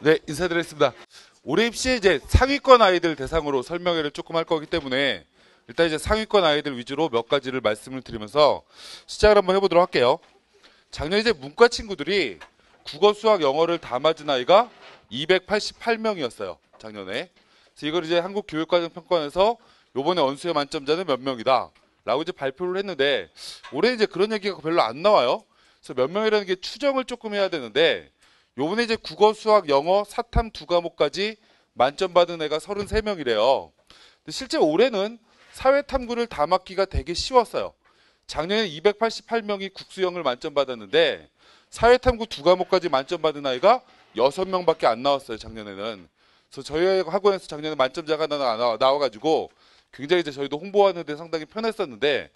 네, 인사드리겠습니다. 올해 입시에 이제 상위권 아이들 대상으로 설명회를 조금 할 거기 때문에 일단 이제 상위권 아이들 위주로 몇 가지를 말씀을 드리면서 시작을 한번 해보도록 할게요. 작년에 이제 문과 친구들이 국어, 수학, 영어를 다 맞은 아이가 288명이었어요. 작년에. 그래서 이걸 이제 한국교육과정평가원에서 요번에 언수의 만점자는 몇 명이다. 라고 이제 발표를 했는데 올해 이제 그런 얘기가 별로 안 나와요. 그래서 몇 명이라는 게 추정을 조금 해야 되는데 요번에 이제 국어, 수학, 영어, 사탐 두 과목까지 만점 받은 애가 33명이래요. 근데 실제 올해는 사회 탐구를 다 맞기가 되게 쉬웠어요. 작년에 288명이 국수영을 만점 받았는데 사회 탐구 두 과목까지 만점 받은 아이가 6명밖에 안 나왔어요, 작년에는. 그래서 저희 학원에서 작년에 만점자가 나와가지고 굉장히 이제 저희도 홍보하는데 상당히 편했었는데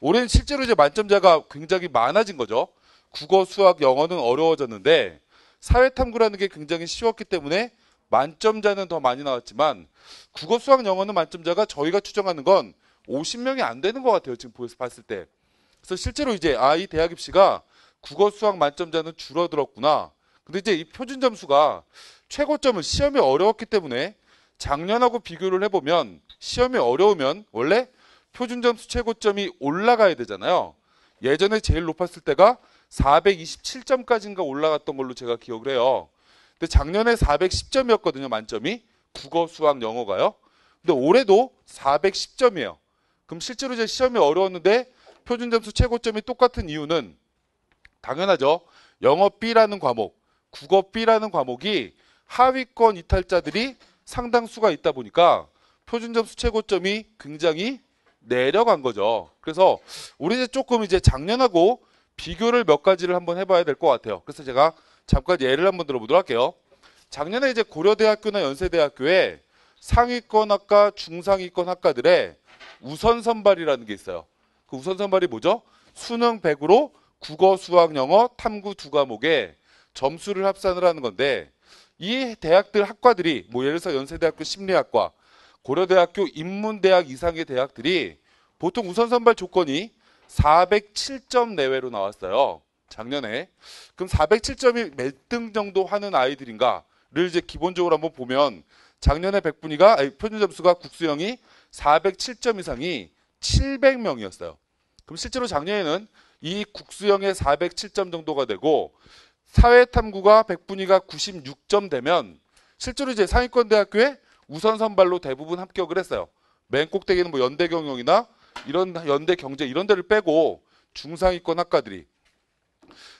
올해는 실제로 이제 만점자가 굉장히 많아진 거죠. 국어, 수학, 영어는 어려워졌는데 사회탐구라는 게 굉장히 쉬웠기 때문에 만점자는 더 많이 나왔지만 국어, 수학, 영어는 만점자가 저희가 추정하는 건 50명이 안 되는 것 같아요. 지금 보여서 봤을 때. 그래서 실제로 이제 아이 대학 입시가 국어, 수학 만점자는 줄어들었구나. 근데 이제 이 표준 점수가 최고점은 시험이 어려웠기 때문에 작년하고 비교를 해보면 시험이 어려우면 원래 표준 점수 최고점이 올라가야 되잖아요. 예전에 제일 높았을 때가 427점까지인가 올라갔던 걸로 제가 기억을 해요. 근데 작년에 410점이었거든요, 만점이. 국어, 수학, 영어가요. 근데 올해도 410점이에요. 그럼 실제로 제 시험이 어려웠는데 표준 점수 최고점이 똑같은 이유는 당연하죠. 영어 B라는 과목, 국어 B라는 과목이 하위권 이탈자들이 상당수가 있다 보니까 표준 점수 최고점이 굉장히 내려간 거죠. 그래서 우리 이제 조금 이제 작년하고 비교를 몇 가지를 한번 해봐야 될 것 같아요. 그래서 제가 잠깐 예를 한번 들어보도록 할게요. 작년에 이제 고려대학교나 연세대학교에 상위권 학과, 중상위권 학과들의 우선 선발이라는 게 있어요. 그 우선 선발이 뭐죠? 수능 100으로 국어, 수학, 영어, 탐구 두 과목에 점수를 합산을 하는 건데 이 대학들 학과들이 뭐 예를 들어서 연세대학교 심리학과, 고려대학교 인문대학 이상의 대학들이 보통 우선 선발 조건이 407점 내외로 나왔어요. 작년에. 그럼 407점이 몇 등 정도 하는 아이들인가를 이제 기본적으로 한번 보면 작년에 백분위가 아니, 표준 점수가 국수형이 407점 이상이 700명이었어요. 그럼 실제로 작년에는 이 국수형의 407점 정도가 되고 사회탐구가 백분위가 96점 되면 실제로 이제 상위권 대학교에 우선 선발로 대부분 합격을 했어요. 맨 꼭대기는 뭐 연대 경영이나 이런 연대 경제 이런 데를 빼고 중상위권 학과들이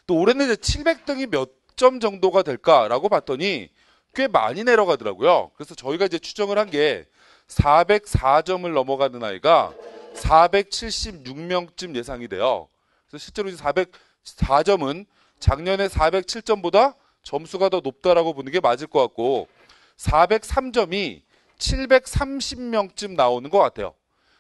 또 올해는 이제 700등이 몇 점 정도가 될까라고 봤더니 꽤 많이 내려가더라고요. 그래서 저희가 이제 추정을 한 게 404점을 넘어가는 아이가 476명쯤 예상이 돼요. 그래서 실제로 이제 404점은 작년에 407점보다 점수가 더 높다라고 보는 게 맞을 것 같고 403점이 730명쯤 나오는 것 같아요.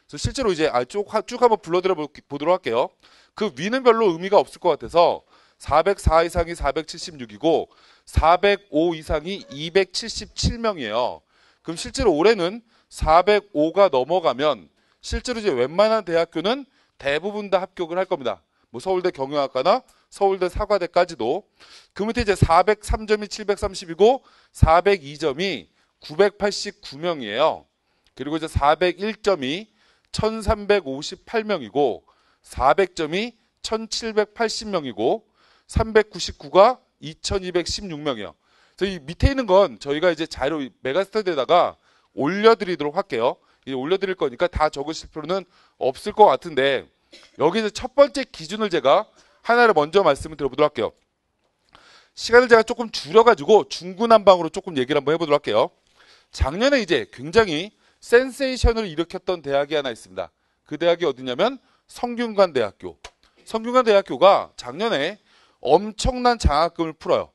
그래서 실제로 이제 아, 쭉, 쭉 한번 불러들여 보도록 할게요. 그 위는 별로 의미가 없을 것 같아서 404 이상이 476이고 405 이상이 277명이에요. 그럼 실제로 올해는 405가 넘어가면 실제로 이제 웬만한 대학교는 대부분 다 합격을 할 겁니다. 뭐 서울대 경영학과나 서울대 사과대까지도 그 밑에 이제 403점이 730이고 402점이 989명이에요. 그리고 이제 401점이 1358명이고 400점이 1780명이고 399가 2216명이요. 그래서 밑에 있는 건 저희가 이제 자료 메가스터드에다가 올려드리도록 할게요. 이제 올려드릴 거니까 다 적으실 필요는 없을 것 같은데 여기서 첫 번째 기준을 제가 하나를 먼저 말씀을 드려보도록 할게요. 시간을 제가 조금 줄여가지고 중구난방으로 조금 얘기를 한번 해보도록 할게요. 작년에 이제 굉장히 센세이션을 일으켰던 대학이 하나 있습니다. 그 대학이 어디냐면 성균관 대학교. 성균관 대학교가 작년에 엄청난 장학금을 풀어요.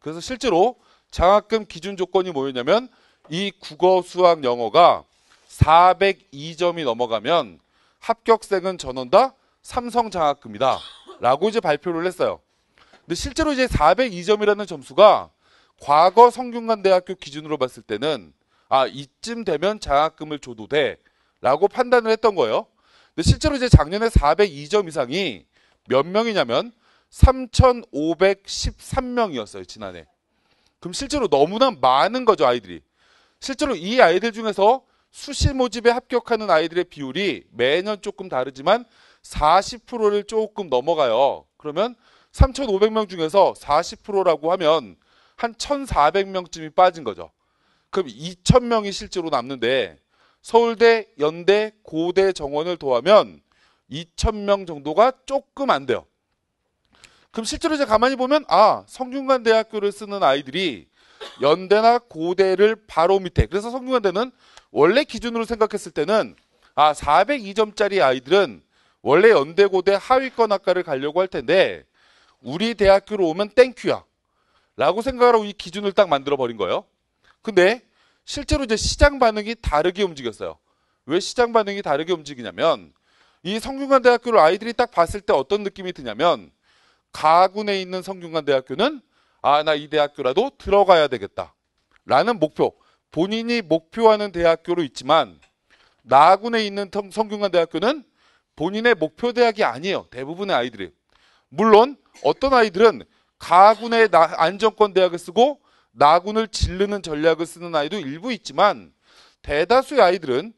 그래서 실제로 장학금 기준 조건이 뭐였냐면 이 국어, 수학, 영어가 402점이 넘어가면 합격생은 전원 다 삼성 장학금이다. 라고 이제 발표를 했어요. 근데 실제로 이제 402점이라는 점수가 과거 성균관대학교 기준으로 봤을 때는 아 이쯤 되면 장학금을 줘도 돼라고 판단을 했던 거예요. 근데 실제로 이제 작년에 402점 이상이 몇 명이냐면 3,513명이었어요 지난해. 그럼 실제로 너무나 많은 거죠 아이들이. 실제로 이 아이들 중에서 수시 모집에 합격하는 아이들의 비율이 매년 조금 다르지만 40%를 조금 넘어가요. 그러면 3,500명 중에서 40%라고 하면 한 1,400명쯤이 빠진 거죠. 그럼 2천 명이 실제로 남는데 서울대, 연대, 고대 정원을 더하면 2천 명 정도가 조금 안 돼요. 그럼 실제로 이제 가만히 보면 아 성균관 대학교를 쓰는 아이들이 연대나 고대를 바로 밑에 그래서 성균관대는 원래 기준으로 생각했을 때는 아 402점짜리 아이들은 원래 연대 고대 하위권 학과를 가려고 할 텐데 우리 대학교로 오면 땡큐야 라고 생각하고 이 기준을 딱 만들어 버린 거예요. 근데 실제로 이제 시장 반응이 다르게 움직였어요. 왜 시장 반응이 다르게 움직이냐면 이 성균관대학교를 아이들이 딱 봤을 때 어떤 느낌이 드냐면 가군에 있는 성균관대학교는 아 나 이 대학교라도 들어가야 되겠다 라는 목표 본인이 목표하는 대학교로 있지만 나군에 있는 성균관대학교는 본인의 목표 대학이 아니에요 대부분의 아이들이 물론 어떤 아이들은 가군의 안정권 대학을 쓰고 나군을 질르는 전략을 쓰는 아이도 일부 있지만 대다수의 아이들은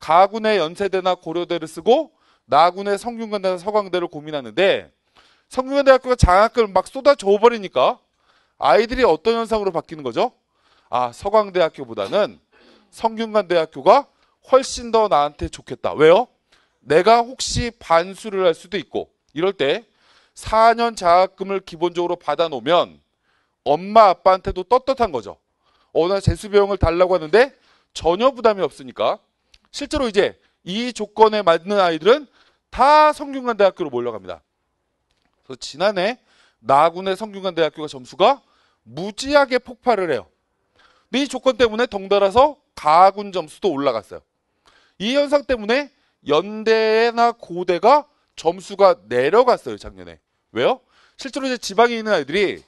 가군의 연세대나 고려대를 쓰고 나군의 성균관대나 서강대를 고민하는데 성균관대학교가 장학금을 막 쏟아 줘버리니까 아이들이 어떤 현상으로 바뀌는 거죠? 아 서강대학교보다는 성균관대학교가 훨씬 더 나한테 좋겠다. 왜요? 내가 혹시 반수를 할 수도 있고 이럴 때 4년 장학금을 기본적으로 받아놓으면 엄마 아빠한테도 떳떳한 거죠. 어, 나 재수 비용을 달라고 하는데 전혀 부담이 없으니까 실제로 이제 이 조건에 맞는 아이들은 다 성균관 대학교로 몰려갑니다. 그래서 지난해 나군의 성균관 대학교가 점수가 무지하게 폭발을 해요. 근데 이 조건 때문에 덩달아서 가군 점수도 올라갔어요. 이 현상 때문에 연대나 고대가 점수가 내려갔어요, 작년에. 왜요? 실제로 이제 지방에 있는 아이들이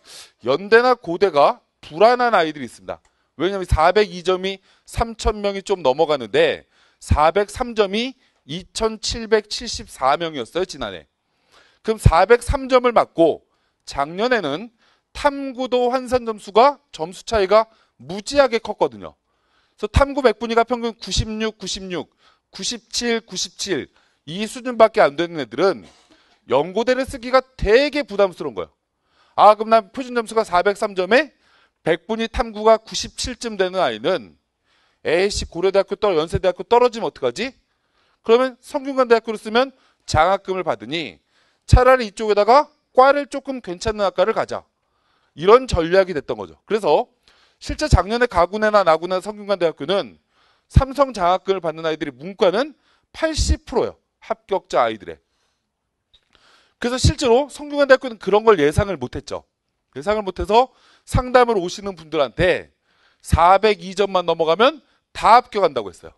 연대나 고대가 불안한 아이들이 있습니다. 왜냐하면 402점이 3천 명이 좀 넘어가는데 403점이 2,774명이었어요 지난해. 그럼 403점을 맞고 작년에는 탐구도 환산 점수가 점수 차이가 무지하게 컸거든요. 그래서 탐구 100분위가 평균 96, 96, 97, 97 이 수준밖에 안 되는 애들은 연고대를 쓰기가 되게 부담스러운 거예요. 아, 그럼 난 표준 점수가 403점에 백분위 탐구가 97쯤 되는 아이는 에이씨 고려대학교 떨어 연세대학교 떨어지면 어떡하지? 그러면 성균관대학교를 쓰면 장학금을 받으니 차라리 이쪽에다가 과를 조금 괜찮은 학과를 가자. 이런 전략이 됐던 거죠. 그래서 실제 작년에 가군에나 나구나 성균관대학교는 삼성 장학금을 받는 아이들이 문과는 80%예요. 합격자 아이들의. 그래서 실제로 성균관대학교는 그런 걸 예상을 못했죠. 예상을 못해서 상담을 오시는 분들한테 402점만 넘어가면 다 합격한다고 했어요.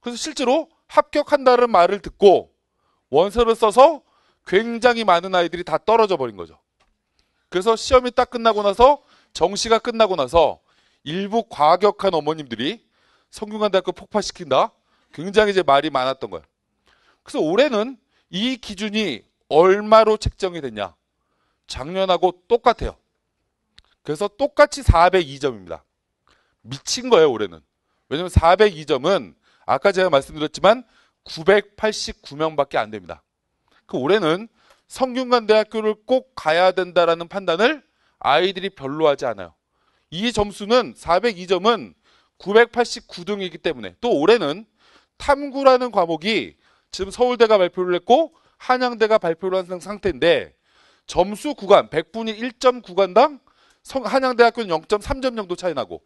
그래서 실제로 합격한다는 말을 듣고 원서를 써서 굉장히 많은 아이들이 다 떨어져 버린 거죠. 그래서 시험이 딱 끝나고 나서 정시가 끝나고 나서 일부 과격한 어머님들이 성균관대학교 폭파시킨다. 굉장히 이제 말이 많았던 거예요. 그래서 올해는 이 기준이 얼마로 책정이 됐냐? 작년하고 똑같아요. 그래서 똑같이 402점입니다. 미친 거예요, 올해는. 왜냐면 402점은 아까 제가 말씀드렸지만 989명밖에 안 됩니다. 그 올해는 성균관 대학교를 꼭 가야 된다라는 판단을 아이들이 별로 하지 않아요. 이 점수는 402점은 989등이기 때문에 또 올해는 탐구라는 과목이 지금 서울대가 발표를 했고 한양대가 발표를 한 상태인데 점수 구간 100분이 1점 구간당 한양대학교는 0.3점 정도 차이 나고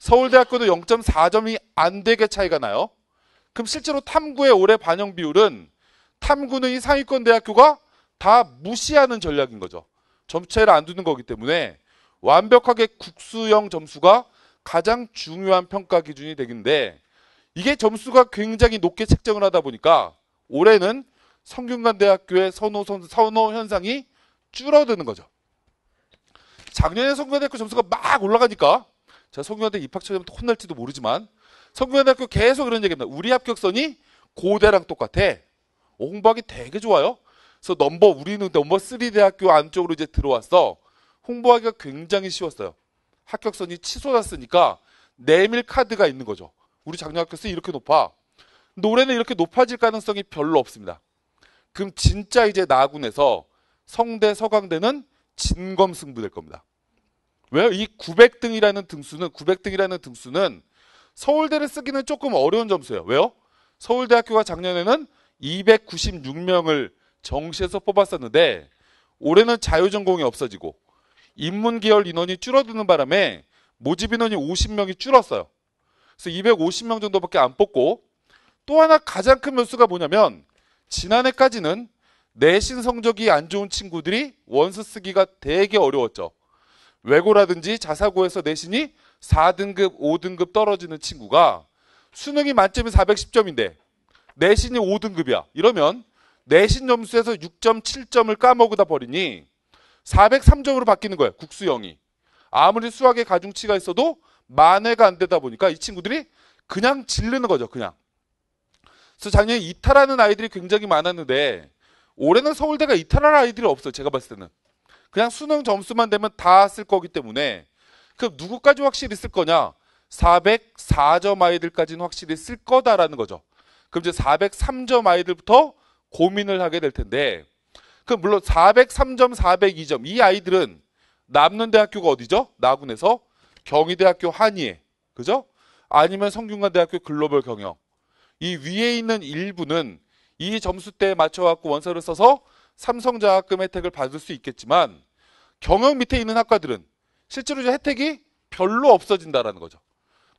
서울대학교도 0.4점이 안 되게 차이가 나요. 그럼 실제로 탐구의 올해 반영 비율은 탐구는 이 상위권 대학교가 다 무시하는 전략인 거죠. 점차를 안 두는 거기 때문에 완벽하게 국수형 점수가 가장 중요한 평가 기준이 되긴데 이게 점수가 굉장히 높게 책정을 하다 보니까 올해는 성균관대학교의 선호, 선호 현상이 줄어드는 거죠. 작년에 성균관대학교 점수가 막 올라가니까 제가 성균관대 입학처럼 혼날지도 모르지만 성균관대학교 계속 이런 얘기입니다. 우리 합격선이 고대랑 똑같아. 홍보하기 되게 좋아요. 그래서 넘버 우리는 넘버 3 대학교 안쪽으로 이제 들어왔어. 홍보하기가 굉장히 쉬웠어요. 합격선이 치솟았으니까 내밀 카드가 있는 거죠. 우리 작년 합격선이 이렇게 높아. 노래는 이렇게 높아질 가능성이 별로 없습니다. 그럼 진짜 이제 나군에서 성대 서강대는 진검 승부될 겁니다. 왜요? 이 900등이라는 등수는 900등이라는 등수는 서울대를 쓰기는 조금 어려운 점수예요. 왜요? 서울대학교가 작년에는 296명을 정시에서 뽑았었는데 올해는 자유전공이 없어지고 인문계열 인원이 줄어드는 바람에 모집 인원이 50명이 줄었어요. 그래서 250명 정도밖에 안 뽑고 또 하나 가장 큰 변수가 뭐냐면 지난해까지는 내신 성적이 안 좋은 친구들이 원서 쓰기가 되게 어려웠죠. 외고라든지 자사고에서 내신이 4등급, 5등급 떨어지는 친구가 수능이 만점이 410점인데 내신이 5등급이야. 이러면 내신 점수에서 6.7점을 까먹으다 버리니 403점으로 바뀌는 거예요. 국수형이. 아무리 수학의 가중치가 있어도 만회가 안 되다 보니까 이 친구들이 그냥 질르는 거죠. 그냥. 그래서 작년에 이탈하는 아이들이 굉장히 많았는데 올해는 서울대가 이탈할 아이들이 없어요. 제가 봤을 때는. 그냥 수능 점수만 되면 다 쓸 거기 때문에 그럼 누구까지 확실히 쓸 거냐? 404점 아이들까지는 확실히 쓸 거다라는 거죠. 그럼 이제 403점 아이들부터 고민을 하게 될 텐데 그럼 물론 403점, 402점 이 아이들은 남는 대학교가 어디죠? 나군에서 경희대학교 한의 그죠? 아니면 성균관대학교 글로벌 경영 이 위에 있는 일부는 이 점수대에 맞춰갖고 원서를 써서 삼성장학금 혜택을 받을 수 있겠지만 경영 밑에 있는 학과들은 실제로 이제 혜택이 별로 없어진다라는 거죠.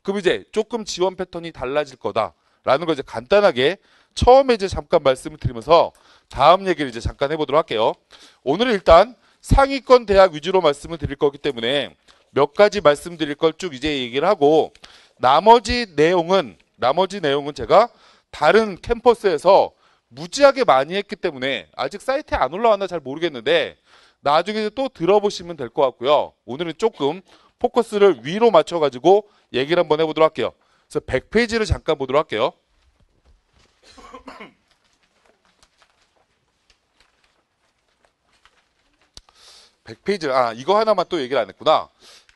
그럼 이제 조금 지원 패턴이 달라질 거다라는 걸 이제 간단하게 처음에 이제 잠깐 말씀을 드리면서 다음 얘기를 이제 잠깐 해보도록 할게요. 오늘 일단 상위권 대학 위주로 말씀을 드릴 거기 때문에 몇 가지 말씀드릴 걸 쭉 이제 얘기를 하고 나머지 내용은 나머지 내용은 제가 다른 캠퍼스에서 무지하게 많이 했기 때문에 아직 사이트에 안 올라왔나 잘 모르겠는데 나중에 또 들어보시면 될 것 같고요. 오늘은 조금 포커스를 위로 맞춰가지고 얘기를 한번 해보도록 할게요. 그래서 100페이지를 잠깐 보도록 할게요. 1 0 0페이지아 이거 하나만 또 얘기를 안 했구나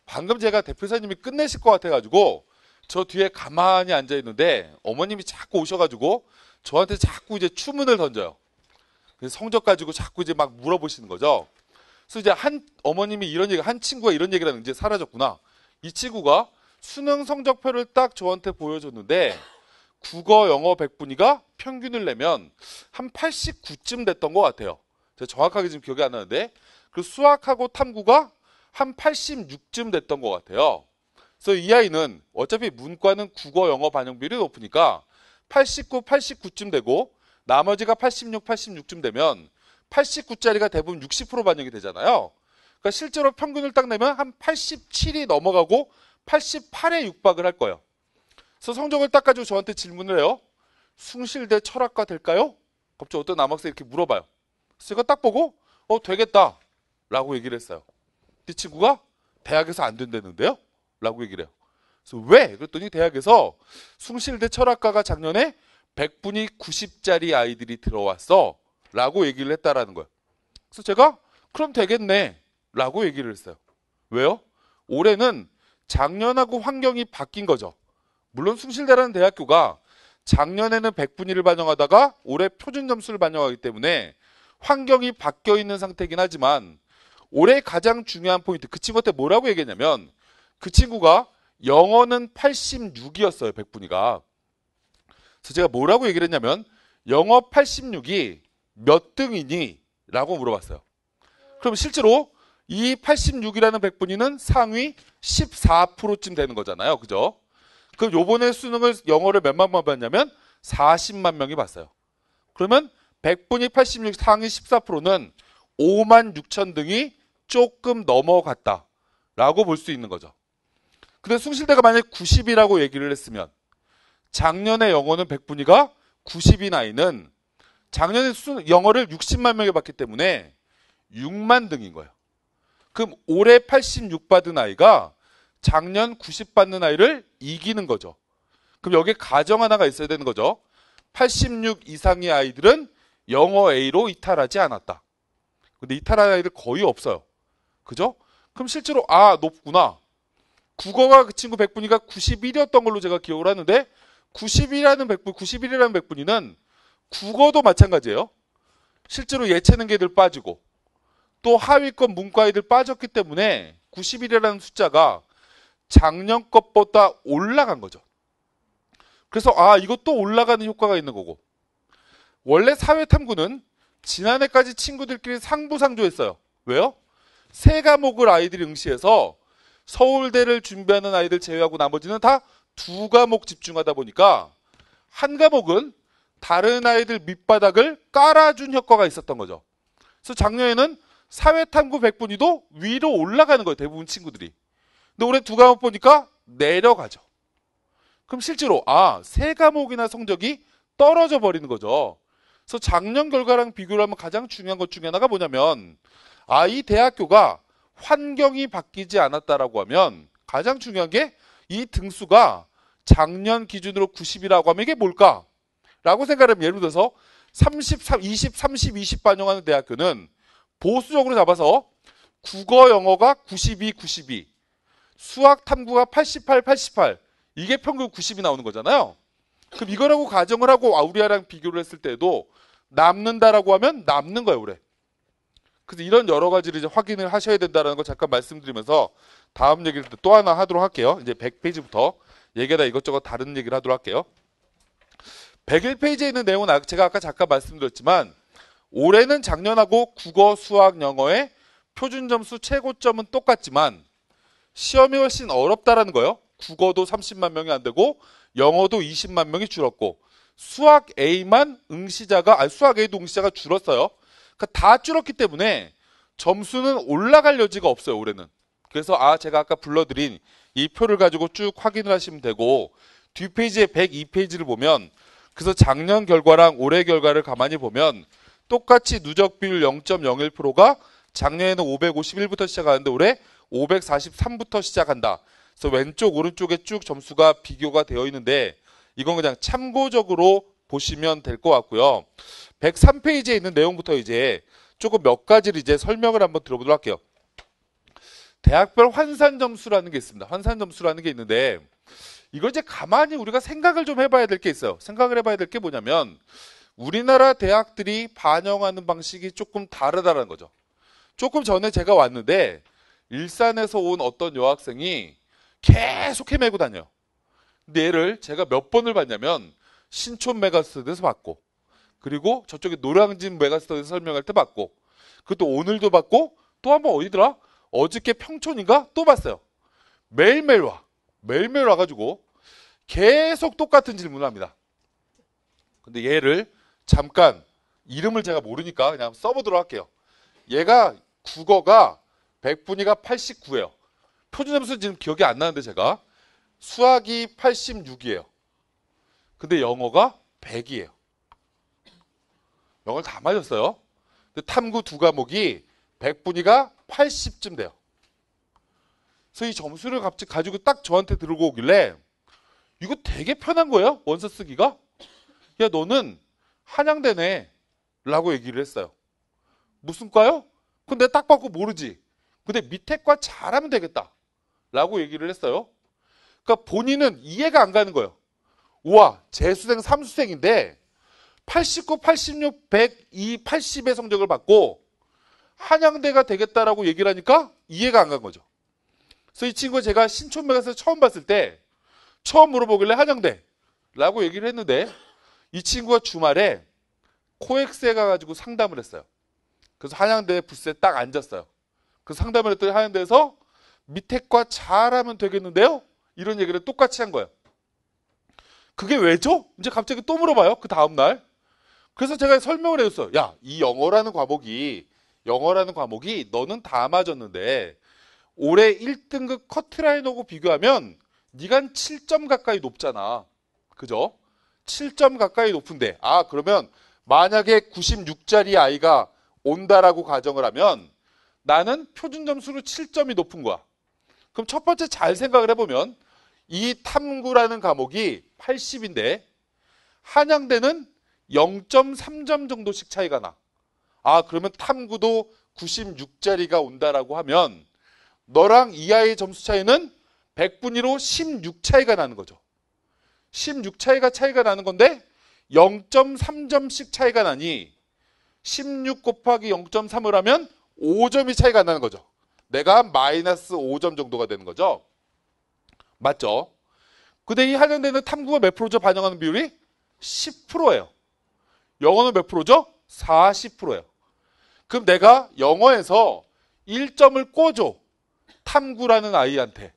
방금 제가 대표사님이 끝내실 것 같아가지고 저 뒤에 가만히 앉아 있는데 어머님이 자꾸 오셔가지고 저한테 자꾸 이제 추문을 던져요. 그래서 성적 가지고 자꾸 이제 막 물어보시는 거죠. 그래서 이제 한 어머님이 이런 얘기, 한 친구가 이런 얘기를 하는 이제 사라졌구나. 이 친구가 수능 성적표를 딱 저한테 보여줬는데 국어, 영어 백분위가 평균을 내면 한 89쯤 됐던 것 같아요. 제가 정확하게 지금 기억이 안 나는데 그 수학하고 탐구가 한 86쯤 됐던 것 같아요. 그래서 이 아이는 어차피 문과는 국어, 영어 반영비율이 높으니까 89, 89쯤 되고 나머지가 86, 86쯤 되면 89짜리가 대부분 60% 반영이 되잖아요. 그러니까 실제로 평균을 딱 내면 한 87이 넘어가고 88에 육박을 할 거예요. 그래서 성적을 딱 가지고 저한테 질문을 해요. 숭실대 철학과 될까요? 갑자기 어떤 남학생이 이렇게 물어봐요. 그래서 제가 딱 보고 어 되겠다 라고 얘기를 했어요. 이 네 친구가 대학에서 안 된다는데요. 라고 얘기를 해요. 그래서 왜? 그랬더니 대학에서 숭실대 철학과가 작년에 100분이 90짜리 아이들이 들어왔어. 라고 얘기를 했다라는 거예요. 그래서 제가 그럼 되겠네. 라고 얘기를 했어요. 왜요? 올해는 작년하고 환경이 바뀐 거죠. 물론 숭실대라는 대학교가 작년에는 100분위를 반영하다가 올해 표준 점수를 반영하기 때문에 환경이 바뀌어 있는 상태긴 이 하지만 올해 가장 중요한 포인트 그 친구한테 뭐라고 얘기했냐면 그 친구가 영어는 86이었어요. 백분위가 그래서 제가 뭐라고 얘기를 했냐면 영어 86이 몇 등이니? 라고 물어봤어요. 그럼 실제로 이 86이라는 백분위는 상위 14%쯤 되는 거잖아요. 그죠? 그럼 요번에 수능을 영어를 몇만 명 봤냐면 40만 명이 봤어요. 그러면 백분위 86 상위 14%는 5만 6천 등이 조금 넘어갔다. 라고 볼 수 있는 거죠. 근데 숭실대가 만약 에 90이라고 얘기를 했으면 작년에 영어는 100분위가 90인 아이는 작년에 수, 영어를 60만 명이 봤기 때문에 6만 등인 거예요. 그럼 올해 86 받은 아이가 작년 90 받는 아이를 이기는 거죠. 그럼 여기에 가정 하나가 있어야 되는 거죠. 86 이상의 아이들은 영어 A로 이탈하지 않았다. 근데 이탈한 아이들 거의 없어요. 그죠? 그럼 실제로 아 높구나. 국어가 그 친구 백분위가 91이었던 걸로 제가 기억을 하는데 91이라는 백분 91이라는 백분위는 국어도 마찬가지예요. 실제로 예체능 계들 빠지고 또 하위권 문과 애들 빠졌기 때문에 91이라는 숫자가 작년 것보다 올라간 거죠. 그래서 아 이것도 올라가는 효과가 있는 거고 원래 사회탐구는 지난해까지 친구들끼리 상부상조했어요. 왜요? 세 과목을 아이들이 응시해서 서울대를 준비하는 아이들 제외하고 나머지는 다 두 과목 집중하다 보니까 한 과목은 다른 아이들 밑바닥을 깔아준 효과가 있었던 거죠. 그래서 작년에는 사회탐구 100분위도 위로 올라가는 거예요. 대부분 친구들이. 근데 올해 두 과목 보니까 내려가죠. 그럼 실제로 아, 세 과목이나 성적이 떨어져 버리는 거죠. 그래서 작년 결과랑 비교를 하면 가장 중요한 것 중에 하나가 뭐냐면 아이 대학교가 환경이 바뀌지 않았다라고 하면 가장 중요한 게 이 등수가 작년 기준으로 90이라고 하면 이게 뭘까? 라고 생각하면 예를 들어서 33, 20, 30, 20 반영하는 대학교는 보수적으로 잡아서 국어, 영어가 92, 92, 수학, 탐구가 88, 88 이게 평균 90이 나오는 거잖아요. 그럼 이거라고 가정을 하고 아우리아랑 비교를 했을 때도 남는다라고 하면 남는 거예요, 올해. 그래. 그래서 이런 여러 가지를 이제 확인을 하셔야 된다는 라걸 잠깐 말씀드리면서 다음 얘기를 또 하나 하도록 할게요. 이제 100페이지부터 얘기하다 이것저것 다른 얘기를 하도록 할게요. 101페이지에 있는 내용은 아, 제가 아까 잠깐 말씀드렸지만 올해는 작년하고 국어, 수학, 영어의 표준 점수 최고점은 똑같지만 시험이 훨씬 어렵다라는 거예요. 국어도 30만 명이 안 되고 영어도 20만 명이 줄었고 수학 A만 응시자가 아니 수학 A도 응시자가 줄었어요. 그러니까 다 줄었기 때문에 점수는 올라갈 여지가 없어요, 올해는. 그래서 아, 제가 아까 불러드린 이 표를 가지고 쭉 확인을 하시면 되고 뒷페이지에 102페이지를 보면 그래서 작년 결과랑 올해 결과를 가만히 보면 똑같이 누적 비율 0.01%가 작년에는 551부터 시작하는데 올해 543부터 시작한다. 그래서 왼쪽 오른쪽에 쭉 점수가 비교가 되어 있는데 이건 그냥 참고적으로 보시면 될 것 같고요. 103페이지에 있는 내용부터 이제 조금 몇 가지를 이제 설명을 한번 들어보도록 할게요. 대학별 환산 점수라는 게 있습니다. 환산 점수라는 게 있는데 이걸 이제 가만히 우리가 생각을 좀 해봐야 될 게 있어요. 생각을 해봐야 될 게 뭐냐면 우리나라 대학들이 반영하는 방식이 조금 다르다는 거죠. 조금 전에 제가 왔는데 일산에서 온 어떤 여학생이 계속 헤매고 다녀요. 근데 얘를 제가 몇 번을 봤냐면 신촌 메가스터에서 봤고 그리고 저쪽에 노량진 메가스터에서 설명할 때봤고 그것도 오늘도 봤고또 한 번 어디더라? 어저께 평촌인가? 또 봤어요. 매일매일 와. 매일매일 와가지고 계속 똑같은 질문을 합니다. 근데 얘를 잠깐 이름을 제가 모르니까 그냥 써보도록 할게요. 얘가 국어가 100분위가 89예요. 표준점수 는 지금 기억이 안 나는데 제가 수학이 86이에요. 근데 영어가 100이에요. 영어를 다 맞았어요. 근데 탐구 두 과목이 100분위가 80쯤 돼요. 그래서 이 점수를 가지고 딱 저한테 들고 오길래 이거 되게 편한 거예요. 원서 쓰기가. 야 너는 한양대네 라고 얘기를 했어요. 무슨 과요? 근데 딱 받고 모르지. 근데 밑에 과 잘하면 되겠다. 라고 얘기를 했어요. 그러니까 본인은 이해가 안 가는 거예요. 우와 재수생 삼수생인데 89, 86, 102, 80의 성적을 받고 한양대가 되겠다라고 얘기를 하니까 이해가 안 간 거죠. 그래서 이 친구 제가 신촌맥에서 처음 봤을 때 처음 물어보길래 한양대라고 얘기를 했는데 이 친구가 주말에 코엑스에 가가지고 상담을 했어요. 그래서 한양대 부스에 딱 앉았어요. 그 상담을 했더니 한양대에서 밑에 과 잘하면 되겠는데요? 이런 얘기를 똑같이 한 거예요. 그게 왜죠? 이제 갑자기 또 물어봐요. 그 다음날. 그래서 제가 설명을 해줬어요. 야, 이 영어라는 과목이, 영어라는 과목이 너는 다 맞았는데, 올해 1등급 커트라인하고 비교하면 니가한 7점 가까이 높잖아. 그죠? 7점 가까이 높은데. 아, 그러면 만약에 96짜리 아이가 온다라고 가정을 하면 나는 표준 점수로 7점이 높은 거야. 그럼 첫 번째 잘 생각을 해보면 이 탐구라는 과목이 80인데 한양대는 0.3점 정도씩 차이가 나. 아, 그러면 탐구도 96짜리가 온다라고 하면 너랑 이 아이의 점수 차이는 100분위로 16 차이가 나는 거죠. 16 차이가 차이가 나는 건데 0.3점씩 차이가 나니 16 곱하기 0.3을 하면 5점이 차이가 나는 거죠. 내가 마이너스 5점 정도가 되는 거죠. 맞죠? 근데 이한연되는 탐구가 몇 프로죠? 반영하는 비율이? 10%예요. 영어는 몇 프로죠? 40%예요. 그럼 내가 영어에서 1점을 꿔줘. 탐구라는 아이한테.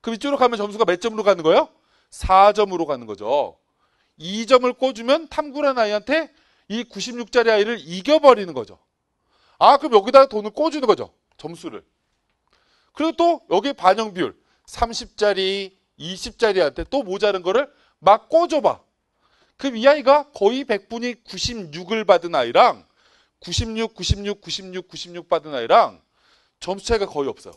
그럼 이쪽으로 가면 점수가 몇 점으로 가는 거예요? 4점으로 가는 거죠. 2점을 꿔주면 탐구라는 아이한테 이 96짜리 아이를 이겨버리는 거죠. 아, 그럼 여기다 돈을 꿔주는 거죠. 점수를. 그리고 또 여기 반영 비율. 30짜리, 20짜리한테 또 모자른 거를 막꽂아봐 그럼 이 아이가 거의 100분이 96을 받은 아이랑 96, 96, 96, 96 받은 아이랑 점수 차이가 거의 없어요.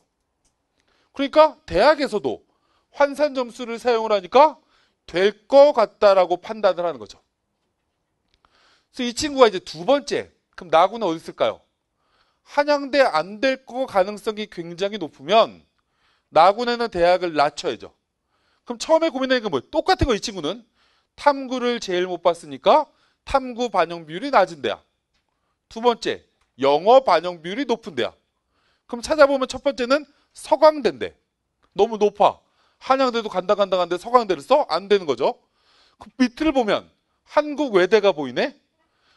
그러니까 대학에서도 환산 점수를 사용을 하니까 될 것 같다라고 판단을 하는 거죠. 그래서 이 친구가 이제 두 번째, 그럼 나구는 어디 있을까요? 한양대 안 될 거 가능성이 굉장히 높으면 나군에는 대학을 낮춰야죠. 그럼 처음에 고민하는 게 뭐예요? 똑같은 거 이 친구는 탐구를 제일 못 봤으니까 탐구 반영 비율이 낮은 대학. 두 번째, 영어 반영 비율이 높은 대학. 그럼 찾아보면 첫 번째는 서강대인데 너무 높아. 한양대도 간다 간다 간데 서강대를 써? 안 되는 거죠. 그 밑을 보면 한국 외대가 보이네?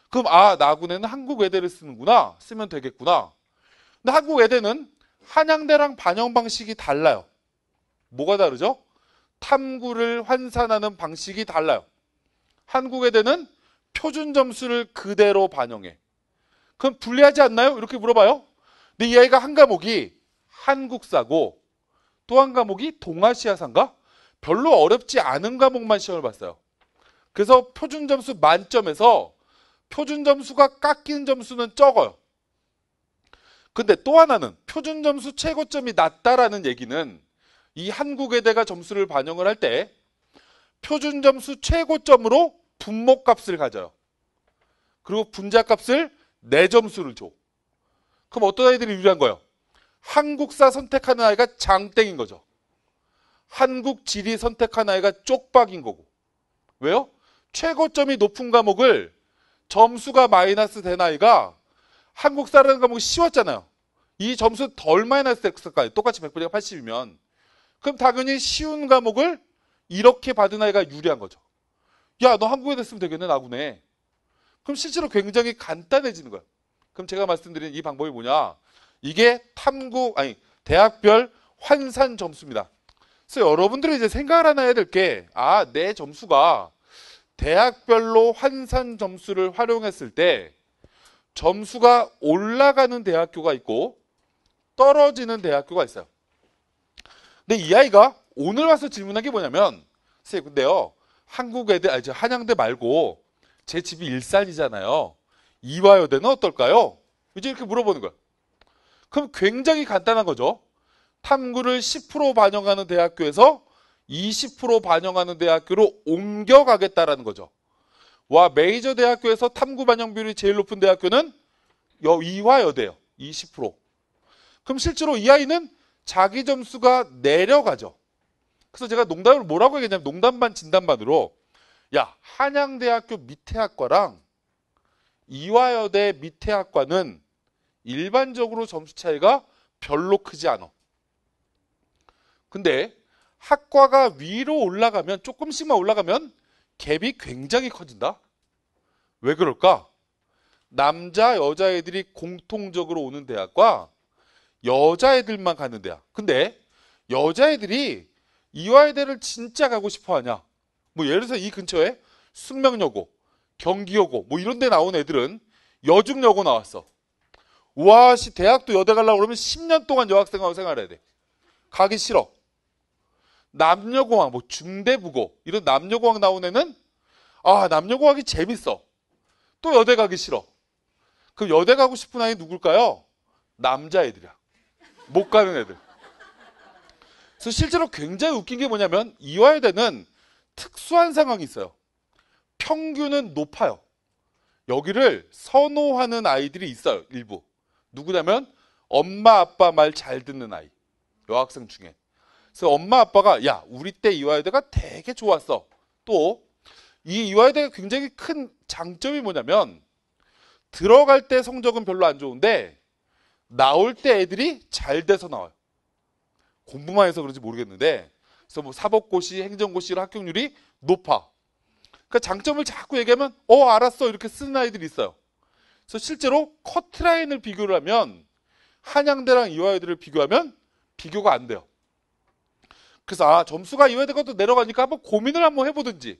그럼 아, 나군에는 한국 외대를 쓰는구나. 쓰면 되겠구나. 근데 한국 외대는 한양대랑 반영 방식이 달라요. 뭐가 다르죠? 탐구를 환산하는 방식이 달라요. 한국에 대는 표준 점수를 그대로 반영해. 그럼 불리하지 않나요? 이렇게 물어봐요. 근데 이 아이가 한 과목이 한국사고 또 한 과목이 동아시아사인가 별로 어렵지 않은 과목만 시험을 봤어요. 그래서 표준 점수 만점에서 표준 점수가 깎인 점수는 적어요. 근데 또 하나는 표준 점수 최고점이 낮다라는 얘기는 이 한국외대가 점수를 반영을 할 때 표준 점수 최고점으로 분모값을 가져요. 그리고 분자값을 내 점수를 줘. 그럼 어떤 아이들이 유리한 거예요? 한국사 선택하는 아이가 장땡인 거죠. 한국 지리 선택한 아이가 쪽박인 거고. 왜요? 최고점이 높은 과목을 점수가 마이너스 된 아이가 한국 사라는 과목 이 쉬웠잖아요. 이 점수 덜 마이너스 x까지 똑같이 100분의 80이면 그럼 당연히 쉬운 과목을 이렇게 받은 아이가 유리한 거죠. 야, 너 한국에 됐으면 되겠네, 나구네. 그럼 실제로 굉장히 간단해지는 거야 그럼 제가 말씀드린 이 방법이 뭐냐? 이게 탐구, 아니, 대학별 환산 점수입니다. 그래서 여러분들이 이제 생각을 하나 해야 될 게, 아, 내 점수가 대학별로 환산 점수를 활용했을 때 점수가 올라가는 대학교가 있고 떨어지는 대학교가 있어요. 근데 이 아이가 오늘 와서 질문한 게 뭐냐면 선생님 근데요 한국 에들 아니 한양대 말고 제 집이 일산이잖아요. 이화여대는 어떨까요? 이제 이렇게 물어보는 거야. 그럼 굉장히 간단한 거죠. 탐구를 10% 반영하는 대학교에서 20% 반영하는 대학교로 옮겨가겠다라는 거죠. 와 메이저 대학교에서 탐구 반영 비율이 제일 높은 대학교는 여 이화 여대요. 20%. 그럼 실제로 이 아이는 자기 점수가 내려가죠. 그래서 제가 농담을 뭐라고 얘기했냐면 농담 반 진담 반으로 야 한양대학교 밑에 학과랑 이화여대 밑에 학과는 일반적으로 점수 차이가 별로 크지 않아. 근데 학과가 위로 올라가면 조금씩만 올라가면 갭이 굉장히 커진다. 왜 그럴까? 남자 여자애들이 공통적으로 오는 대학과 여자애들만 가는 대학. 근데 여자애들이 이화여대를 진짜 가고 싶어 하냐? 뭐 예를 들어서 이 근처에 숙명여고, 경기여고 뭐 이런 데 나온 애들은 여중여고 나왔어. 우 와, 씨 대학도 여대 갈라 그러면 10년 동안 여학생하고 생활해야 돼. 가기 싫어. 남녀공학, 뭐 중대부고 이런 남녀공학 나온 애는 아 남녀공학이 재밌어. 또 여대 가기 싫어. 그럼 여대 가고 싶은 아이 누굴까요? 남자애들이야. 못 가는 애들. 그래서 실제로 굉장히 웃긴 게 뭐냐면 이화여대는 특수한 상황이 있어요. 평균은 높아요. 여기를 선호하는 아이들이 있어요. 일부. 누구냐면 엄마 아빠 말 잘 듣는 아이. 여학생 중에. 그래서 엄마 아빠가 야 우리 때 이화여대가 되게 좋았어. 또 이 이화여대가 굉장히 큰 장점이 뭐냐면 들어갈 때 성적은 별로 안 좋은데 나올 때 애들이 잘 돼서 나와요. 공부만 해서 그런지 모르겠는데 그래서 뭐 사법고시, 행정고시로 합격률이 높아. 그러니까 장점을 자꾸 얘기하면 어 알았어 이렇게 쓰는 아이들이 있어요. 그래서 실제로 커트라인을 비교를 하면 한양대랑 이화여대를 비교하면 비교가 안 돼요. 그래서 아 점수가 이외의 것도 내려가니까 한번 고민을 한번 해보든지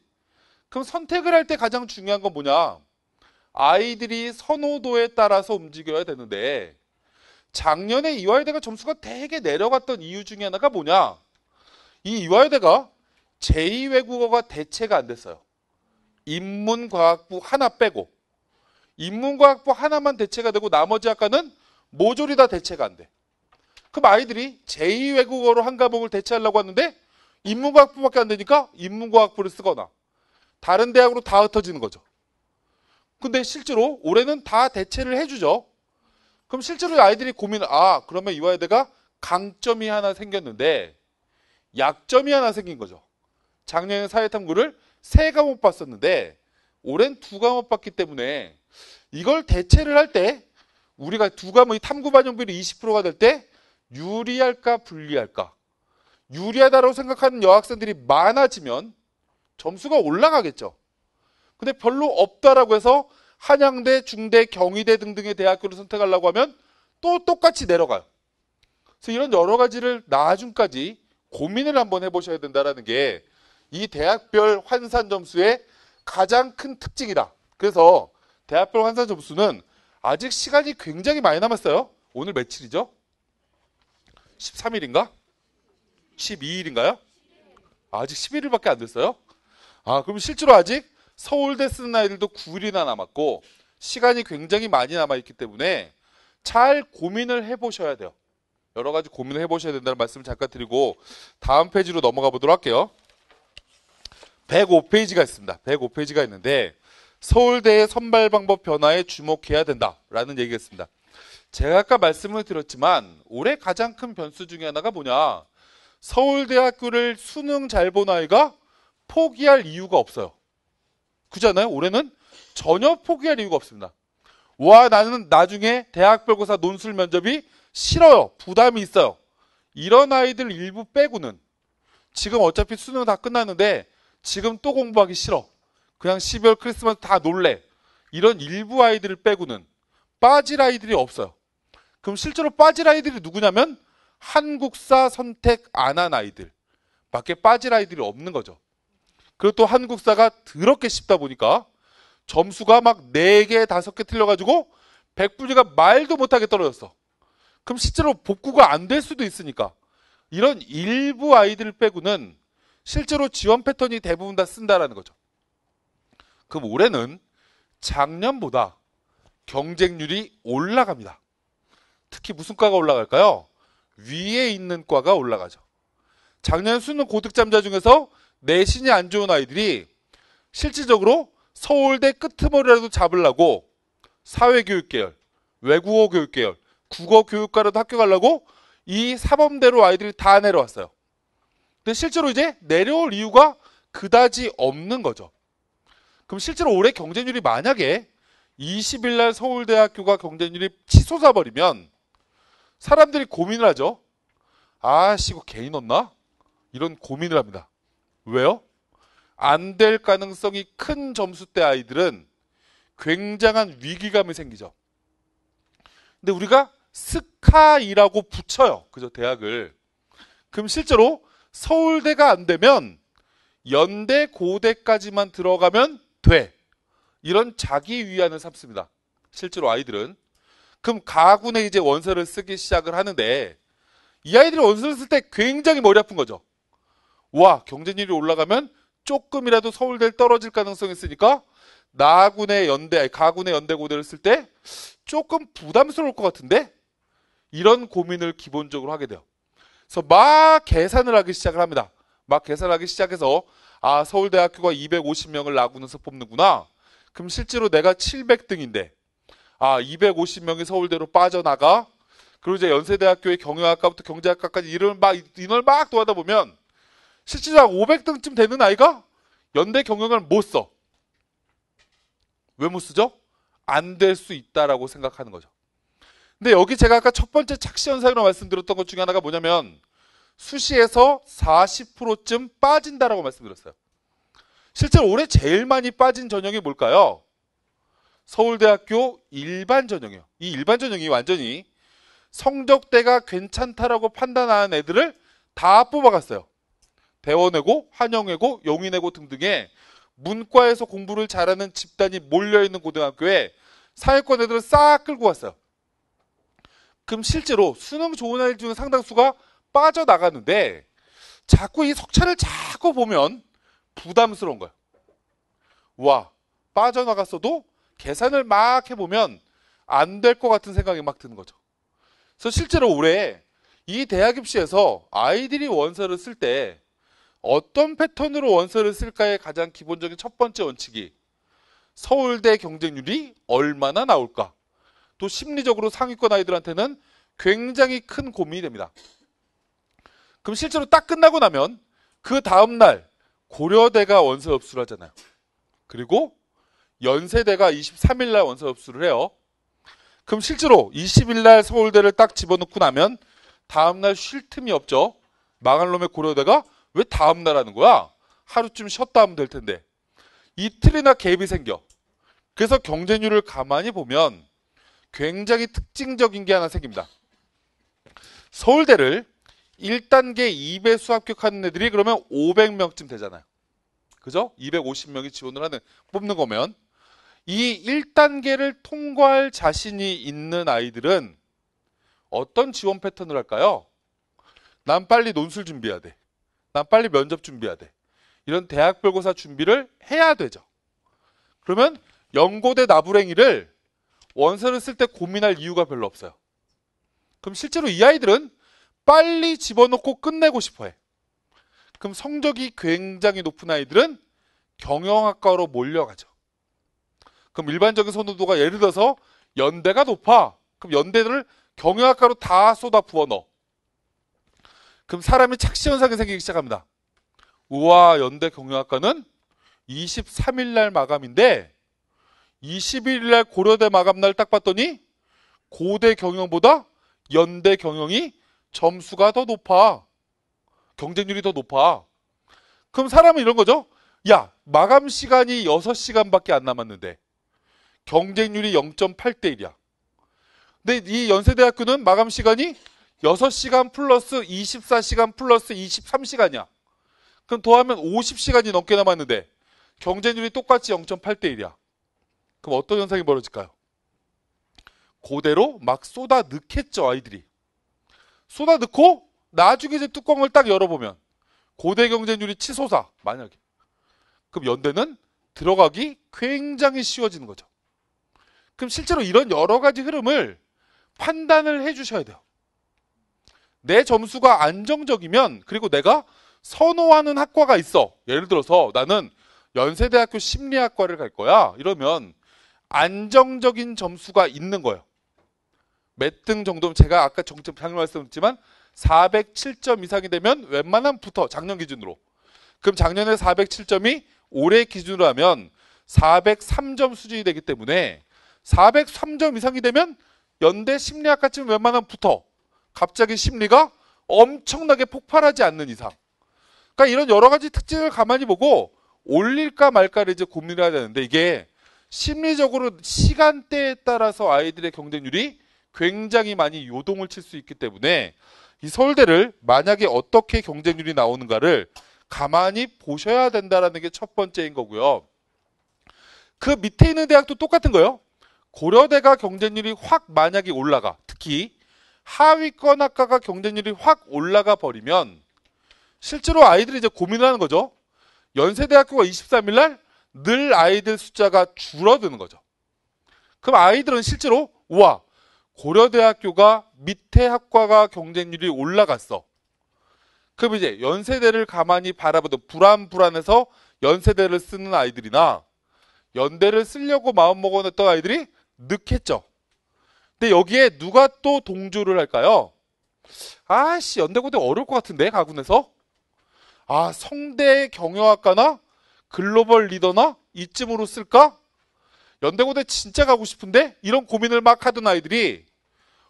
그럼 선택을 할 때 가장 중요한 건 뭐냐 아이들이 선호도에 따라서 움직여야 되는데 작년에 이화여대가 점수가 되게 내려갔던 이유 중에 하나가 뭐냐 이 이화여대가 제2외국어가 대체가 안 됐어요 인문과학부 하나 빼고 인문과학부 하나만 대체가 되고 나머지 학과는 모조리 다 대체가 안 돼. 그럼 아이들이 제2외국어로 한 과목을 대체하려고 하는데 인문과학부밖에 안 되니까 인문과학부를 쓰거나 다른 대학으로 다 흩어지는 거죠. 근데 실제로 올해는 다 대체를 해주죠. 그럼 실제로 아이들이 고민을 아 그러면 이화이대가 강점이 하나 생겼는데 약점이 하나 생긴 거죠. 작년에 사회탐구를 세 과목 봤었는데 올해는 두 과목 봤기 때문에 이걸 대체를 할 때 우리가 두 과목이 탐구 반영비율이 20%가 될때 유리할까 불리할까? 유리하다고 생각하는 여학생들이 많아지면 점수가 올라가겠죠. 근데 별로 없다라고 해서 한양대, 중대, 경희대 등등의 대학교를 선택하려고 하면 또 똑같이 내려가요. 그래서 이런 여러 가지를 나중까지 고민을 한번 해보셔야 된다라는 게 이 대학별 환산 점수의 가장 큰 특징이다. 그래서 대학별 환산 점수는 아직 시간이 굉장히 많이 남았어요. 오늘 며칠이죠? 13일인가? 12일인가요? 아직 11일밖에 안 됐어요? 아, 그럼 실제로 아직 서울대 쓰는 아이들도 9일이나 남았고 시간이 굉장히 많이 남아있기 때문에 잘 고민을 해보셔야 돼요. 여러 가지 고민을 해보셔야 된다는 말씀을 잠깐 드리고 다음 페이지로 넘어가 보도록 할게요. 105페이지가 있습니다. 105페이지가 있는데 서울대의 선발 방법 변화에 주목해야 된다라는 얘기가 있습니다. 제가 아까 말씀을 드렸지만 올해 가장 큰 변수 중에 하나가 뭐냐? 서울대학교를 수능 잘 본 아이가 포기할 이유가 없어요. 그잖아요. 올해는 전혀 포기할 이유가 없습니다. 와 나는 나중에 대학별고사 논술 면접이 싫어요. 부담이 있어요. 이런 아이들 일부 빼고는 지금 어차피 수능 다 끝났는데 지금 또 공부하기 싫어. 그냥 12월 크리스마스 다 놀래. 이런 일부 아이들을 빼고는 빠질 아이들이 없어요. 그럼 실제로 빠질 아이들이 누구냐면 한국사 선택 안 한 아이들. 밖에 빠질 아이들이 없는 거죠. 그리고 또 한국사가 더럽게 쉽다 보니까 점수가 막 4개, 5개 틀려가지고 백분위가 말도 못하게 떨어졌어. 그럼 실제로 복구가 안 될 수도 있으니까. 이런 일부 아이들 빼고는 실제로 지원 패턴이 대부분 다 쓴다라는 거죠. 그럼 올해는 작년보다 경쟁률이 올라갑니다. 특히 무슨 과가 올라갈까요? 위에 있는 과가 올라가죠. 작년 수능 고득점자 중에서 내신이 안 좋은 아이들이 실질적으로 서울대 끄트머리라도 잡으려고 사회교육계열, 외국어교육계열, 국어교육과라도 학교 가려고 이 사범대로 아이들이 다 내려왔어요. 근데 실제로 이제 내려올 이유가 그다지 없는 거죠. 그럼 실제로 올해 경쟁률이 만약에 20일 날 서울대학교가 경쟁률이 치솟아버리면 사람들이 고민을 하죠. 아씨 이거 개인 넣나? 이런 고민을 합니다. 왜요? 안 될 가능성이 큰 점수대 아이들은 굉장한 위기감이 생기죠. 근데 우리가 스카이라고 붙여요. 그죠? 대학을. 그럼 실제로 서울대가 안 되면 연대, 고대까지만 들어가면 돼. 이런 자기 위안을 삼습니다. 실제로 아이들은. 그럼 가군에 이제 원서를 쓰기 시작을 하는데 이 아이들이 원서를 쓸 때 굉장히 머리 아픈 거죠. 와 경쟁률이 올라가면 조금이라도 서울대 를 떨어질 가능성이 있으니까 나군의 연대, 가군의 연대고대를 쓸 때 조금 부담스러울 것 같은데 이런 고민을 기본적으로 하게 돼요. 그래서 막 계산을 하기 시작을 합니다. 막 계산하기 시작해서 아 서울대학교가 250명을 나군에서 뽑는구나. 그럼 실제로 내가 700등인데 아 250명이 서울대로 빠져나가 그리고 이제 연세대학교의 경영학과부터 경제학과까지 이 일을 막 인원을 막 도하다 보면 실질상 적으 500등쯤 되는 아이가 연대 경영을 못 써. 왜 못 쓰죠? 안 될 수 있다라고 생각하는 거죠. 근데 여기 제가 아까 첫 번째 착시 현상으로 말씀드렸던 것 중에 하나가 뭐냐면 수시에서 40%쯤 빠진다라고 말씀드렸어요. 실제로 올해 제일 많이 빠진 전형이 뭘까요? 서울대학교 일반 전형이요. 이 일반 전형이 완전히 성적대가 괜찮다라고 판단하는 애들을 다 뽑아갔어요. 대원외고, 한영외고, 용인외고 등등의 문과에서 공부를 잘하는 집단이 몰려있는 고등학교에 사회권 애들을 싹 끌고 왔어요. 그럼 실제로 수능 좋은 아이 중 상당수가 빠져나가는데 자꾸 이 석차를 자꾸 보면 부담스러운 거예요. 와, 빠져나갔어도 계산을 막 해보면 안 될 것 같은 생각이 막 드는 거죠. 그래서 실제로 올해 이 대학 입시에서 아이들이 원서를 쓸 때 어떤 패턴으로 원서를 쓸까의 가장 기본적인 첫 번째 원칙이 서울대 경쟁률이 얼마나 나올까. 또 심리적으로 상위권 아이들한테는 굉장히 큰 고민이 됩니다. 그럼 실제로 딱 끝나고 나면 그 다음날 고려대가 원서 업수를 하잖아요. 그리고 연세대가 23일 날 원서 접수를 해요. 그럼 실제로 20일 날 서울대를 딱 집어넣고 나면 다음 날쉴 틈이 없죠. 망할 놈의 고려대가 왜 다음 날 하는 거야? 하루쯤 쉬었다 하면 될 텐데. 이틀이나 갭이 생겨. 그래서 경쟁률을 가만히 보면 굉장히 특징적인 게 하나 생깁니다. 서울대를 1단계 2배수 합격하는 애들이 그러면 500명쯤 되잖아요. 그죠? 250명이 지원을 하는, 뽑는 거면. 이 1단계를 통과할 자신이 있는 아이들은 어떤 지원 패턴을 할까요? 난 빨리 논술 준비해야 돼. 난 빨리 면접 준비해야 돼. 이런 대학별고사 준비를 해야 되죠. 그러면 연고대 나부랭이를 원서를 쓸 때 고민할 이유가 별로 없어요. 그럼 실제로 이 아이들은 빨리 집어넣고 끝내고 싶어 해. 그럼 성적이 굉장히 높은 아이들은 경영학과로 몰려가죠. 그럼 일반적인 선호도가 예를 들어서 연대가 높아. 그럼 연대를 경영학과로 다 쏟아 부어 넣어. 그럼 사람이 착시 현상이 생기기 시작합니다. 우와 연대 경영학과는 23일 날 마감인데 21일 날 고려대 마감 날 딱 봤더니 고대 경영보다 연대 경영이 점수가 더 높아. 경쟁률이 더 높아. 그럼 사람은 이런 거죠. 야, 마감 시간이 6시간밖에 안 남았는데 경쟁률이 0.8대 1이야. 근데 이 연세대학교는 마감 시간이 6시간 플러스 24시간 플러스 23시간이야. 그럼 더하면 50시간이 넘게 남았는데 경쟁률이 똑같이 0.8대 1이야. 그럼 어떤 현상이 벌어질까요? 그대로 막 쏟아 넣겠죠, 아이들이. 쏟아 넣고 나중에 이제 뚜껑을 딱 열어보면 고대 경쟁률이 치솟아, 만약에. 그럼 연대는 들어가기 굉장히 쉬워지는 거죠. 그럼 실제로 이런 여러 가지 흐름을 판단을 해 주셔야 돼요. 내 점수가 안정적이면 그리고 내가 선호하는 학과가 있어. 예를 들어서 나는 연세대학교 심리학과를 갈 거야. 이러면 안정적인 점수가 있는 거예요. 몇 등 정도면 제가 아까 정점 장년 말씀드렸지만 407점 이상이 되면 웬만하면 붙어 작년 기준으로. 그럼 작년에 407점이 올해 기준으로 하면 403점 수준이 되기 때문에 403점 이상이 되면 연대 심리학과쯤 웬만하면 붙어. 갑자기 심리가 엄청나게 폭발하지 않는 이상. 그러니까 이런 여러 가지 특징을 가만히 보고 올릴까 말까를 이제 고민을 해야 되는데 이게 심리적으로 시간대에 따라서 아이들의 경쟁률이 굉장히 많이 요동을 칠 수 있기 때문에 이 서울대를 만약에 어떻게 경쟁률이 나오는가를 가만히 보셔야 된다라는 게 첫 번째인 거고요. 그 밑에 있는 대학도 똑같은 거예요. 고려대가 경쟁률이 확 만약에 올라가 특히 하위권 학과가 경쟁률이 확 올라가 버리면 실제로 아이들이 이제 고민을 하는 거죠. 연세대학교가 23일 날 늘 아이들 숫자가 줄어드는 거죠. 그럼 아이들은 실제로 우와 고려대학교가 밑에 학과가 경쟁률이 올라갔어. 그럼 이제 연세대를 가만히 바라보던 불안불안해서 연세대를 쓰는 아이들이나 연대를 쓰려고 마음먹어냈던 아이들이 늦겠죠. 근데 여기에 누가 또 동조를 할까요? 아씨 연대고대 어려울 것 같은데 가군에서 아 성대 경영학과나 글로벌 리더나 이쯤으로 쓸까? 연대고대 진짜 가고 싶은데 이런 고민을 막 하던 아이들이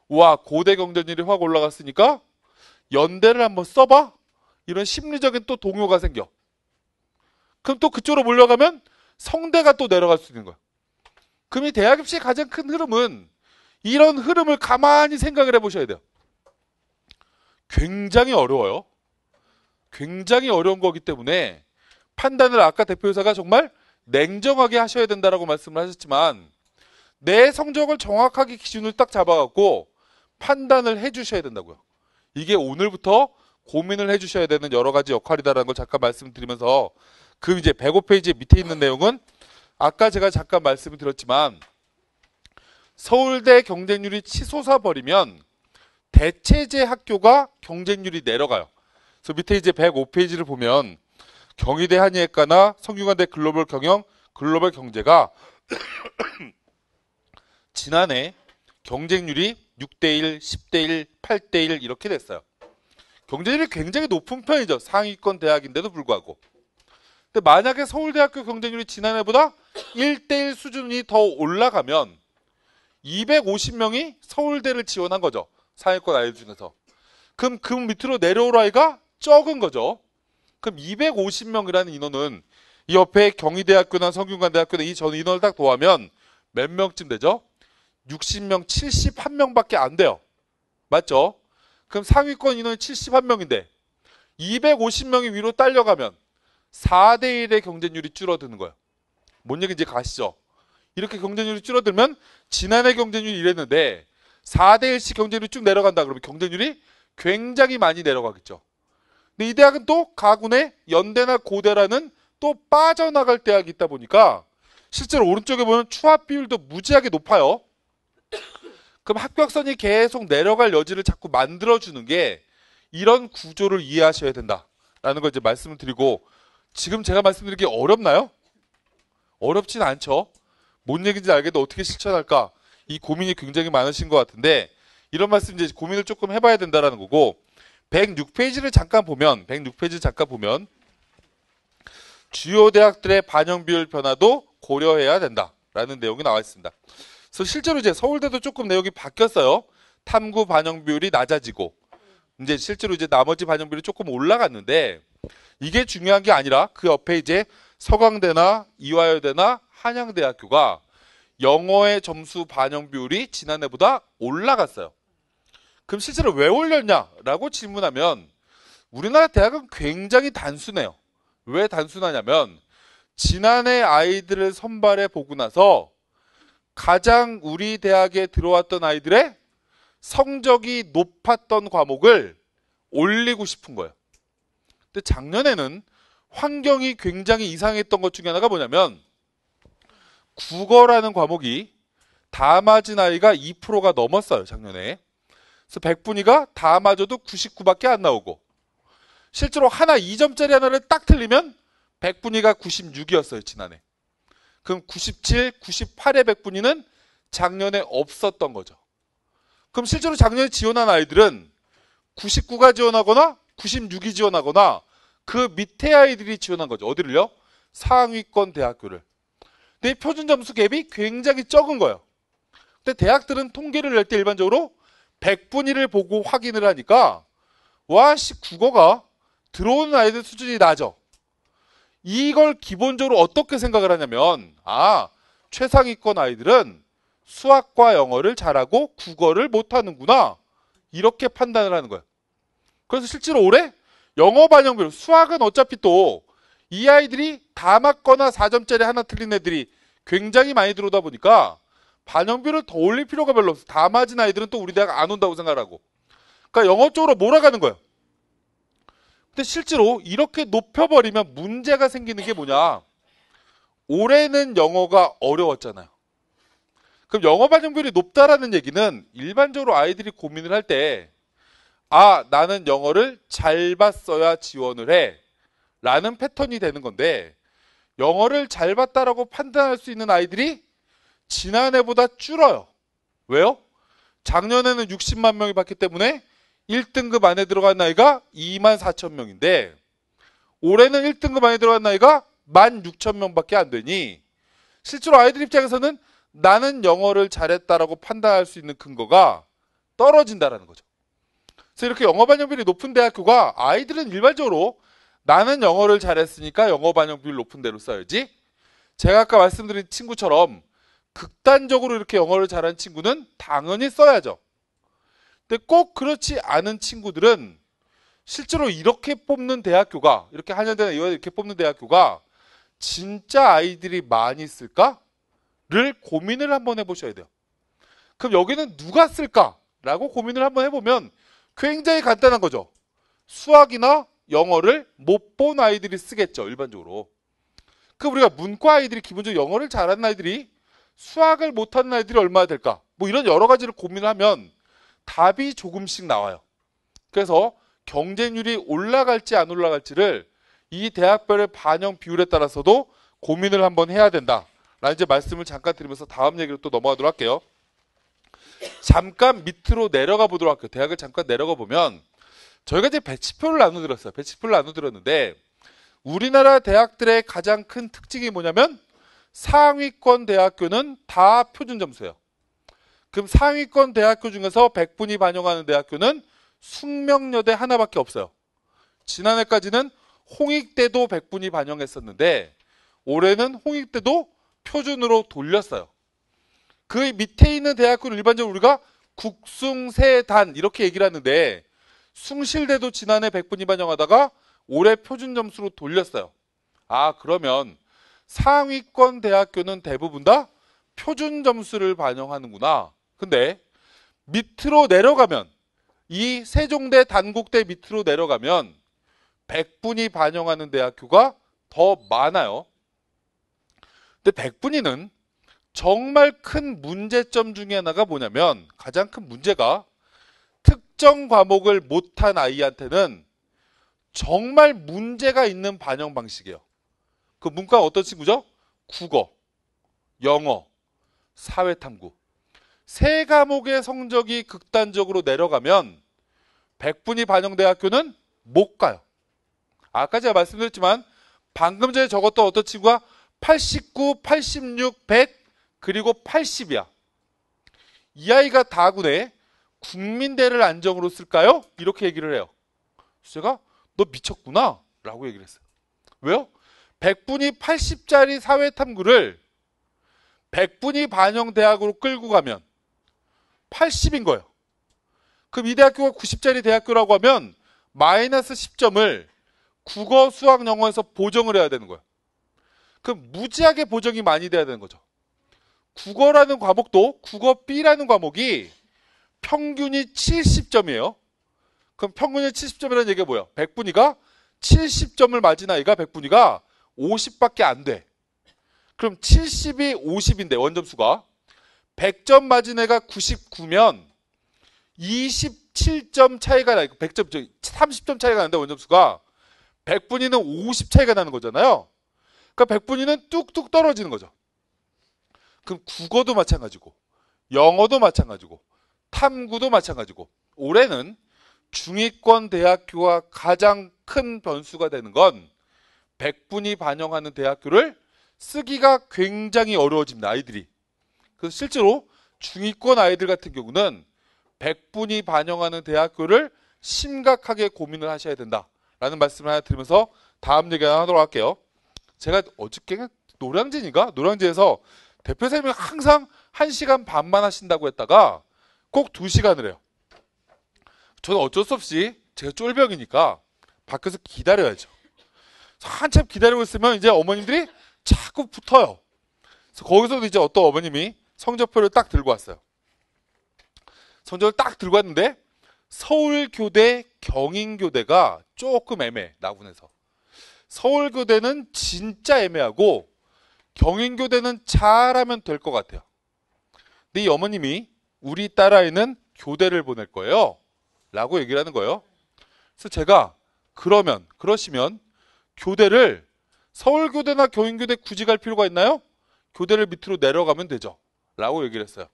와 고대 경전률이확 올라갔으니까 연대를 한번 써봐 이런 심리적인 또 동요가 생겨. 그럼 또 그쪽으로 몰려가면 성대가 또 내려갈 수 있는 거야. 그럼 이 대학 입시의 가장 큰 흐름은 이런 흐름을 가만히 생각을 해보셔야 돼요. 굉장히 어려워요. 굉장히 어려운 거기 때문에 판단을 아까 대표이사가 정말 냉정하게 하셔야 된다라고 말씀을 하셨지만 내 성적을 정확하게 기준을 딱 잡아갖고 판단을 해주셔야 된다고요. 이게 오늘부터 고민을 해주셔야 되는 여러 가지 역할이다라는 걸 잠깐 말씀드리면서 그 이제 105페이지 밑에 있는 내용은 아까 제가 잠깐 말씀을 드렸지만 서울대 경쟁률이 치솟아 버리면 대체제 학교가 경쟁률이 내려가요. 그래서 밑에 이제 105페이지를 보면 경희대 한의학과나 성균관대 글로벌 경영, 글로벌 경제가 지난해 경쟁률이 6대1, 10대1, 8대1 이렇게 됐어요. 경쟁률이 굉장히 높은 편이죠. 상위권 대학인데도 불구하고. 근데 만약에 서울대학교 경쟁률이 지난해보다 1대1 수준이 더 올라가면 250명이 서울대를 지원한 거죠. 사회권 아이들 중에서. 그럼 그 밑으로 내려올 아이가 적은 거죠. 그럼 250명이라는 인원은 이 옆에 경희대학교나 성균관대학교나 이 전 인원을 딱 더하면 몇 명쯤 되죠? 60명, 71명밖에 안 돼요. 맞죠? 그럼 상위권 인원이 71명인데 250명이 위로 딸려가면 4대1의 경쟁률이 줄어드는 거예요. 뭔 얘기인지 가시죠. 이렇게 경쟁률이 줄어들면 지난해 경쟁률이 이랬는데 4대 1씩 경쟁률이 쭉 내려간다 그러면 경쟁률이 굉장히 많이 내려가겠죠. 근데 이 대학은 또 가군의 연대나 고대라는 또 빠져나갈 대학이 있다 보니까 실제로 오른쪽에 보면 추합 비율도 무지하게 높아요. 그럼 합격선이 계속 내려갈 여지를 자꾸 만들어주는 게 이런 구조를 이해하셔야 된다라는 걸 이제 말씀을 드리고 지금 제가 말씀드리기 어렵나요? 어렵진 않죠. 뭔 얘기인지 알겠는데 어떻게 실천할까? 이 고민이 굉장히 많으신 것 같은데 이런 말씀 이제 고민을 조금 해봐야 된다라는 거고 106페이지를 잠깐 보면 106페이지 를 잠깐 보면 주요 대학들의 반영 비율 변화도 고려해야 된다라는 내용이 나와 있습니다. 그래서 실제로 이제 서울대도 조금 내용이 바뀌었어요. 탐구 반영 비율이 낮아지고 이제 실제로 이제 나머지 반영 비율이 조금 올라갔는데 이게 중요한 게 아니라 그 옆에 이제 서강대나 이화여대나 한양대학교가 영어의 점수 반영 비율이 지난해보다 올라갔어요. 그럼 실제로 왜 올렸냐라고 질문하면 우리나라 대학은 굉장히 단순해요. 왜 단순하냐면 지난해 아이들을 선발해 보고 나서 가장 우리 대학에 들어왔던 아이들의 성적이 높았던 과목을 올리고 싶은 거예요. 근데 작년에는 환경이 굉장히 이상했던 것 중에 하나가 뭐냐면 국어라는 과목이 다 맞은 아이가 2%가 넘었어요, 작년에. 그래서 100분위가 다 맞아도 99밖에 안 나오고 실제로 하나 2점짜리 하나를 딱 틀리면 100분위가 96이었어요, 지난해. 그럼 97, 98의 100분위는 작년에 없었던 거죠. 그럼 실제로 작년에 지원한 아이들은 99가 지원하거나 96이 지원하거나 그 밑에 아이들이 지원한 거죠. 어디를요? 상위권 대학교를. 내 표준 점수 갭이 굉장히 적은 거예요. 근데 대학들은 통계를 낼 때 일반적으로 100분위를 보고 확인을 하니까 와씨 국어가 들어오는 아이들 수준이 낮아. 이걸 기본적으로 어떻게 생각을 하냐면 아 최상위권 아이들은 수학과 영어를 잘하고 국어를 못하는구나 이렇게 판단을 하는 거예요. 그래서 실제로 올해 영어 반영비율 수학은 어차피 또 이 아이들이 다 맞거나 4점짜리 하나 틀린 애들이 굉장히 많이 들어오다 보니까 반영비를 더 올릴 필요가 별로 없어. 다 맞은 아이들은 또 우리 대학 안 온다고 생각하고. 그러니까 영어 쪽으로 몰아가는 거예요. 근데 실제로 이렇게 높여버리면 문제가 생기는 게 뭐냐. 올해는 영어가 어려웠잖아요. 그럼 영어 반영비율이 높다라는 얘기는 일반적으로 아이들이 고민을 할때 아, 나는 영어를 잘 봤어야 지원을 해. 라는 패턴이 되는 건데, 영어를 잘 봤다라고 판단할 수 있는 아이들이 지난해보다 줄어요. 왜요? 작년에는 60만 명이 봤기 때문에 1등급 안에 들어간 나이가 2만 4천 명인데, 올해는 1등급 안에 들어간 나이가 1만 6천 명 밖에 안 되니, 실제로 아이들 입장에서는 나는 영어를 잘했다라고 판단할 수 있는 근거가 떨어진다라는 거죠. 그래서 이렇게 영어 반영률이 높은 대학교가 아이들은 일반적으로 나는 영어를 잘했으니까 영어 반영률 높은 대로 써야지. 제가 아까 말씀드린 친구처럼 극단적으로 이렇게 영어를 잘하는 친구는 당연히 써야죠. 근데 꼭 그렇지 않은 친구들은 실제로 이렇게 뽑는 대학교가 이렇게 한여대나 이와 이렇게 뽑는 대학교가 진짜 아이들이 많이 쓸까를 고민을 한번 해보셔야 돼요. 그럼 여기는 누가 쓸까라고 고민을 한번 해보면 굉장히 간단한 거죠. 수학이나 영어를 못 본 아이들이 쓰겠죠. 일반적으로. 그 우리가 문과 아이들이 기본적으로 영어를 잘하는 아이들이 수학을 못하는 아이들이 얼마나 될까? 뭐 이런 여러 가지를 고민하면 답이 조금씩 나와요. 그래서 경쟁률이 올라갈지 안 올라갈지를 이 대학별의 반영 비율에 따라서도 고민을 한번 해야 된다. 라는 이제 말씀을 잠깐 드리면서 다음 얘기로 또 넘어가도록 할게요. 잠깐 밑으로 내려가 보도록 할게요. 대학을 잠깐 내려가 보면 저희가 이제 배치표를 나눠드렸어요. 배치표를 나눠드렸는데 우리나라 대학들의 가장 큰 특징이 뭐냐면 상위권 대학교는 다 표준 점수예요. 그럼 상위권 대학교 중에서 100분이 반영하는 대학교는 숙명여대 하나밖에 없어요. 지난해까지는 홍익대도 100분이 반영했었는데 올해는 홍익대도 표준으로 돌렸어요. 그 밑에 있는 대학교를 일반적으로 우리가 국숭세단 이렇게 얘기를 하는데 숭실대도 지난해 100분 이반영하다가 올해 표준 점수로 돌렸어요. 아 그러면 상위권 대학교는 대부분 다 표준 점수를 반영하는구나. 근데 밑으로 내려가면 이 세종대 단국대 밑으로 내려가면 100분이 반영하는 대학교가 더 많아요. 근데 100분이는 정말 큰 문제점 중에 하나가 뭐냐면 가장 큰 문제가 특정 과목을 못한 아이한테는 정말 문제가 있는 반영 방식이에요. 그 문과 어떤 친구죠? 국어, 영어, 사회탐구. 세 과목의 성적이 극단적으로 내려가면 백분위 반영대 학교는 못 가요. 아까 제가 말씀드렸지만 방금 전에 적었던 어떤 친구가 89, 86, 100 그리고 80이야. 이 아이가 다군에 국민대를 안정으로 쓸까요? 이렇게 얘기를 해요. 제가 너 미쳤구나 라고 얘기를 했어요. 왜요? 100분이 80짜리 사회탐구를 100분이 반영대학으로 끌고 가면 80인 거예요. 그럼 이 대학교가 90짜리 대학교라고 하면 마이너스 10점을 국어, 수학, 영어에서 보정을 해야 되는 거예요. 그럼 무지하게 보정이 많이 돼야 되는 거죠. 국어라는 과목도 국어 B라는 과목이 평균이 70점이에요. 그럼 평균이 70점이라는 얘기가 뭐야? 1 0 0분위가 70점을 맞은 아이가 1 0 0분위가 50밖에 안 돼. 그럼 70이 50인데 원점수가 100점 맞은 애가 99면 27점 차이가 나니까 100점 30점 차이가 난다 원점수가 1 0 0분위는50 차이가 나는 거잖아요. 그러니까 1 0 0분위는 뚝뚝 떨어지는 거죠. 그럼 국어도 마찬가지고 영어도 마찬가지고 탐구도 마찬가지고 올해는 중위권 대학교와 가장 큰 변수가 되는 건백분위 반영하는 대학교를 쓰기가 굉장히 어려워집니다. 아이들이. 그래서 실제로 중위권 아이들 같은 경우는 백분위 반영하는 대학교를 심각하게 고민을 하셔야 된다라는 말씀을 하나 드리면서 다음 얘기 하나 하도록 할게요. 제가 어저께 노량진인가? 노량진에서 대표 선생님이 항상 1시간 반만 하신다고 했다가 꼭 2시간을 해요. 저는 어쩔 수 없이 제가 쫄병이니까 밖에서 기다려야죠. 한참 기다리고 있으면 이제 어머님들이 자꾸 붙어요. 그래서 거기서도 이제 어떤 어머님이 성적표를 딱 들고 왔어요. 성적을 딱 들고 왔는데 서울교대, 경인교대가 조금 애매해, 나군에서. 서울교대는 진짜 애매하고 경인교대는 잘하면 될 것 같아요. 근데 이 어머님이 우리 딸아이는 교대를 보낼 거예요. 라고 얘기를 하는 거예요. 그래서 제가 그러면, 그러시면 교대를 서울교대나 경인교대 굳이 갈 필요가 있나요? 교대를 밑으로 내려가면 되죠. 라고 얘기를 했어요.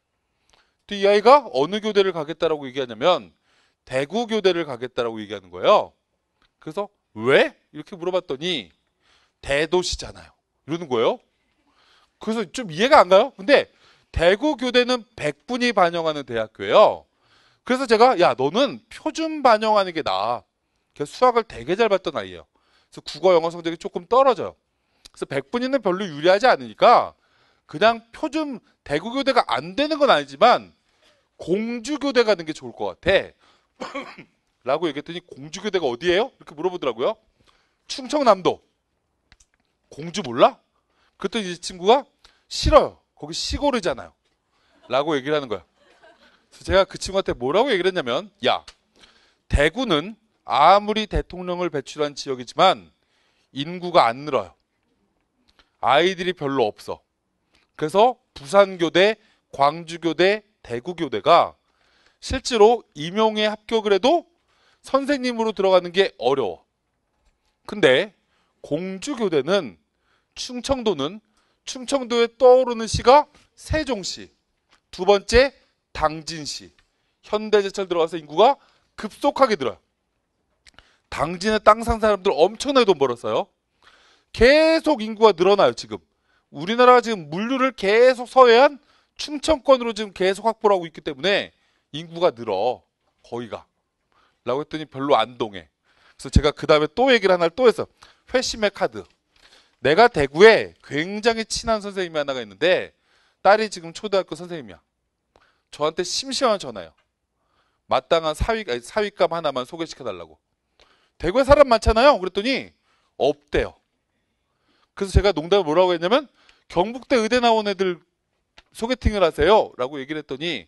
또 이 아이가 어느 교대를 가겠다라고 얘기하냐면 대구교대를 가겠다라고 얘기하는 거예요. 그래서 왜? 이렇게 물어봤더니 대도시잖아요. 이러는 거예요. 그래서 좀 이해가 안 가요. 근데 대구 교대는 100분이 반영하는 대학교예요. 그래서 제가 야 너는 표준 반영하는 게 나아. 걔 수학을 되게 잘 봤던 아이예요. 그래서 국어 영어 성적이 조금 떨어져요. 그래서 100분이는 별로 유리하지 않으니까 그냥 표준 대구 교대가 안 되는 건 아니지만 공주 교대 가는 게 좋을 것 같아. 라고 얘기했더니 공주 교대가 어디예요? 이렇게 물어보더라고요. 충청남도. 공주 몰라? 그랬더니 이 친구가 싫어요. 거기 시골이잖아요. 라고 얘기를 하는 거야. 그래서 제가 그 친구한테 뭐라고 얘기를 했냐면, 야, 대구는 아무리 대통령을 배출한 지역이지만 인구가 안 늘어요. 아이들이 별로 없어. 그래서 부산교대, 광주교대, 대구교대가 실제로 임용에 합격을 해도 선생님으로 들어가는 게 어려워. 근데 공주교대는 충청도는 충청도에 떠오르는 시가 세종시, 두 번째 당진시. 현대제철 들어가서 인구가 급속하게 늘어요. 당진에 땅산 사람들 엄청나게 돈 벌었어요. 계속 인구가 늘어나요, 지금. 우리나라가 지금 물류를 계속 서해안 충청권으로 지금 계속 확보를 하고 있기 때문에 인구가 늘어. 거기가. 라고 했더니 별로 안 동해. 그래서 제가 그 다음에 또 얘기를 하나를 또 해서 회심의 카드. 내가 대구에 굉장히 친한 선생님이 하나가 있는데 딸이 지금 초등학교 선생님이야. 저한테 심심한 전화요. 마땅한 사위, 사위감 하나만 소개시켜달라고. 대구에 사람 많잖아요. 그랬더니 없대요. 그래서 제가 농담을 뭐라고 했냐면 경북대 의대 나온 애들 소개팅을 하세요. 라고 얘기를 했더니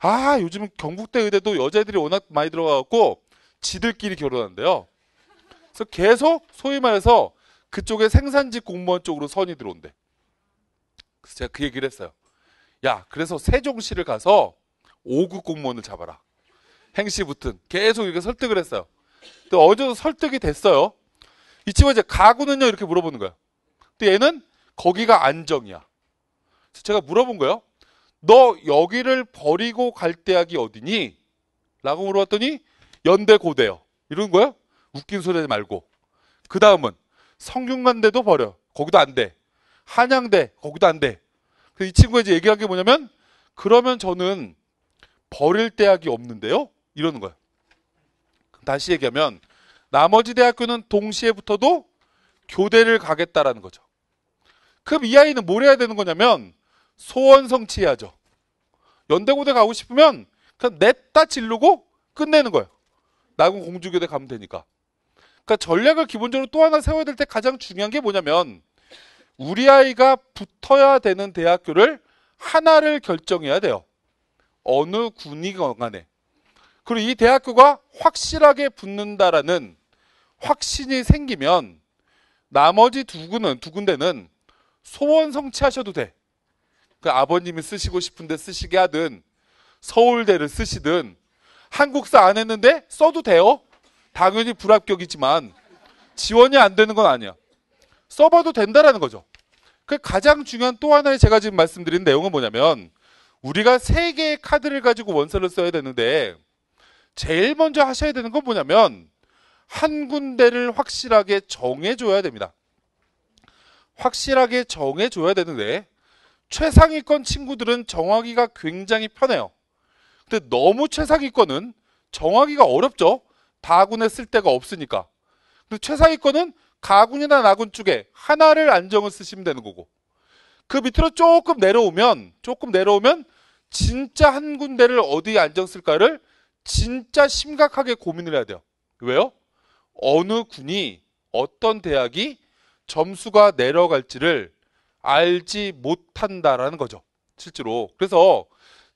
아, 요즘 경북대 의대도 여자애들이 워낙 많이 들어가갖고 지들끼리 결혼한대요. 그래서 계속 소위 말해서 그쪽에 생산직 공무원 쪽으로 선이 들어온대. 그래서 제가 그 얘기를 했어요. 야, 그래서 세종시를 가서 5급 공무원을 잡아라. 행시 붙은. 계속 이렇게 설득을 했어요. 근데 어제도 설득이 됐어요. 이 친구가 이제 가구는요? 이렇게 물어보는 거야. 근데 얘는 거기가 안정이야. 그래서 제가 물어본 거예요. 너 여기를 버리고 갈 대학이 어디니? 라고 물어봤더니 연대 고대요. 이런 거예요 웃긴 소리 하지 말고. 그 다음은 성균관대도 버려. 거기도 안 돼. 한양대 거기도 안 돼. 그래서 이 친구가 이제 얘기한 게 뭐냐면 그러면 저는 버릴 대학이 없는데요. 이러는 거야. 다시 얘기하면 나머지 대학교는 동시에 붙어도 교대를 가겠다라는 거죠. 그럼 이 아이는 뭘 해야 되는 거냐면 소원 성취해야죠. 연대고대 가고 싶으면 그냥 냅다 질르고 끝내는 거예요. 나군 공주교대 가면 되니까. 그러니까 전략을 기본적으로 또 하나 세워야 될 때 가장 중요한 게 뭐냐면 우리 아이가 붙어야 되는 대학교를 하나를 결정해야 돼요. 어느 군이건 간에. 그리고 이 대학교가 확실하게 붙는다라는 확신이 생기면 나머지 두 군은 두 군데는 소원 성취하셔도 돼. 그 아버님이 쓰시고 싶은데 쓰시게 하든 서울대를 쓰시든 한국사 안 했는데 써도 돼요. 당연히 불합격이지만 지원이 안 되는 건 아니야. 써봐도 된다라는 거죠. 그 가장 중요한 또 하나의 제가 지금 말씀드린 내용은 뭐냐면 우리가 세 개의 카드를 가지고 원서를 써야 되는데 제일 먼저 하셔야 되는 건 뭐냐면 한 군데를 확실하게 정해줘야 됩니다. 확실하게 정해줘야 되는데 최상위권 친구들은 정하기가 굉장히 편해요. 근데 너무 최상위권은 정하기가 어렵죠. 다군에 쓸 데가 없으니까. 근데 최상위 권은 가군이나 나군 쪽에 하나를 안정을 쓰시면 되는 거고. 그 밑으로 조금 내려오면 조금 내려오면 진짜 한 군데를 어디에 안정 쓸까를 진짜 심각하게 고민을 해야 돼요. 왜요? 어느 군이 어떤 대학이 점수가 내려갈지를 알지 못한다라는 거죠. 실제로. 그래서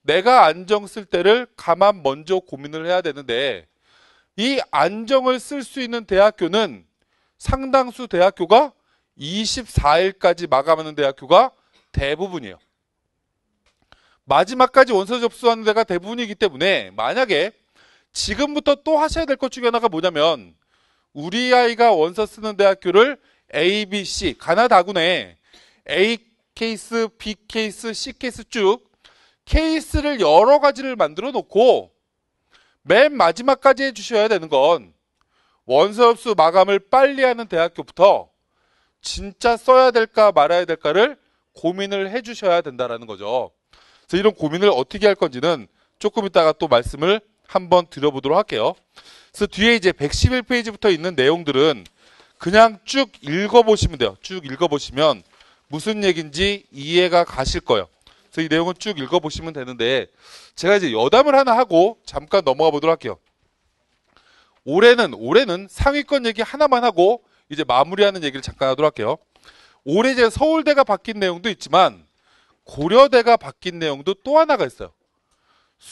내가 안정 쓸 때를 가만 먼저 고민을 해야 되는데 이 안정을 쓸 수 있는 대학교는 상당수 대학교가 24일까지 마감하는 대학교가 대부분이에요. 마지막까지 원서 접수하는 데가 대부분이기 때문에 만약에 지금부터 또 하셔야 될 것 중에 하나가 뭐냐면 우리 아이가 원서 쓰는 대학교를 A, B, C 가나다군에 A 케이스, B 케이스, C 케이스 쭉 케이스를 여러 가지를 만들어 놓고 맨 마지막까지 해주셔야 되는 건 원서협수 마감을 빨리 하는 대학교부터 진짜 써야 될까 말아야 될까를 고민을 해주셔야 된다라는 거죠. 그래서 이런 고민을 어떻게 할 건지는 조금 이따가 또 말씀을 한번 드려보도록 할게요. 그래서 뒤에 이제 111페이지부터 있는 내용들은 그냥 쭉 읽어보시면 돼요. 쭉 읽어보시면 무슨 얘기인지 이해가 가실 거예요. 그래서 이 내용은 쭉 읽어보시면 되는데 제가 이제 여담을 하나 하고 잠깐 넘어가 보도록 할게요. 올해는 올해는 상위권 얘기 하나만 하고 이제 마무리하는 얘기를 잠깐 하도록 할게요. 올해 이제 서울대가 바뀐 내용도 있지만 고려대가 바뀐 내용도 또 하나가 있어요.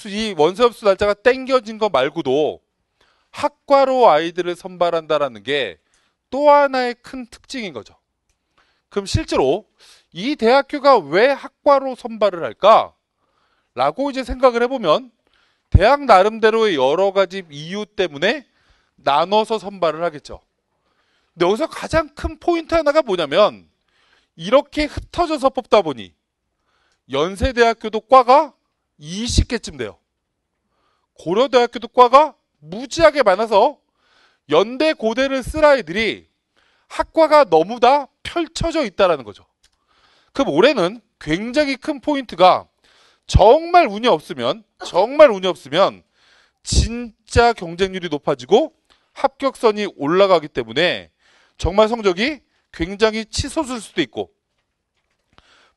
이원서접수 날짜가 땡겨진 거 말고도 학과로 아이들을 선발한다라는 게 또 하나의 큰 특징인 거죠. 그럼 실제로 이 대학교가 왜 학과로 선발을 할까? 라고 이제 생각을 해보면 대학 나름대로의 여러 가지 이유 때문에 나눠서 선발을 하겠죠. 근데 여기서 가장 큰 포인트 하나가 뭐냐면 이렇게 흩어져서 뽑다 보니 연세대학교도 과가 20개쯤 돼요. 고려대학교도 과가 무지하게 많아서 연대 고대를 쓰라 이들이 학과가 너무 다 펼쳐져 있다라는 거죠. 그럼 올해는 굉장히 큰 포인트가 정말 운이 없으면 정말 운이 없으면 진짜 경쟁률이 높아지고 합격선이 올라가기 때문에 정말 성적이 굉장히 치솟을 수도 있고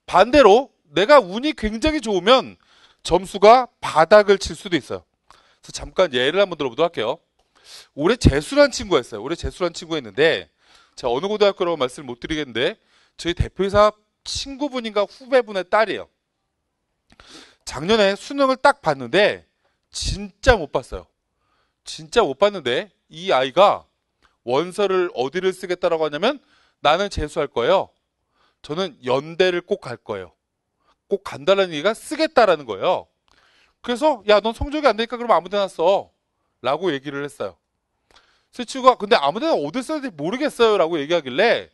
반대로 내가 운이 굉장히 좋으면 점수가 바닥을 칠 수도 있어요. 그래서 잠깐 예를 한번 들어보도록 할게요. 올해 재수란 친구가 있어요. 올해 재수란 친구가 있는데 제가 어느 고등학교라고 말씀을 못 드리겠는데 저희 대표이사 친구분인가 후배분의 딸이에요. 작년에 수능을 딱 봤는데 진짜 못 봤어요. 진짜 못 봤는데 이 아이가 원서를 어디를 쓰겠다라고 하냐면 나는 재수할 거예요. 저는 연대를 꼭 갈 거예요. 꼭 간다라는 얘기가 쓰겠다라는 거예요. 그래서 야 넌 성적이 안 되니까 그럼 아무데나 써 라고 얘기를 했어요. 그 친구가 근데 아무데나 어디 써야 될지 모르겠어요 라고 얘기하길래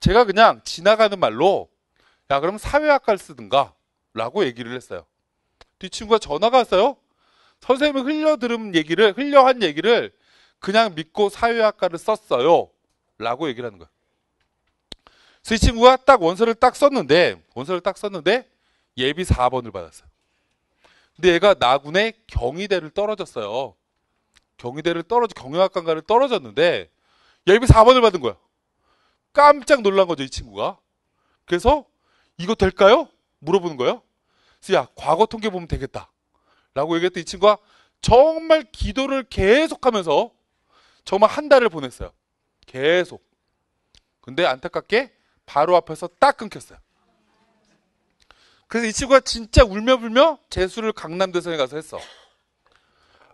제가 그냥 지나가는 말로 자, 그럼 사회학과를 쓰든가 라고 얘기를 했어요. 이 친구가 전화가 왔어요. 선생님이 흘려 들은 얘기를, 흘려 한 얘기를 그냥 믿고 사회학과를 썼어요. 라고 얘기를 하는 거예요. 그래서 이 친구가 딱 원서를 딱 썼는데, 원서를 딱 썼는데 예비 4번을 받았어요. 근데 얘가 나군의 경희대를 떨어졌어요. 경희대를 떨어져, 경영학과를 떨어졌는데 예비 4번을 받은 거야. 깜짝 놀란 거죠, 이 친구가. 그래서 이거 될까요? 물어보는 거예요. 그래서 야, 과거 통계 보면 되겠다. 라고 얘기했더니 이 친구가 정말 기도를 계속 하면서 정말 한 달을 보냈어요. 계속. 근데 안타깝게 바로 앞에서 딱 끊겼어요. 그래서 이 친구가 진짜 울며 불며 재수를 강남대성에 가서 했어.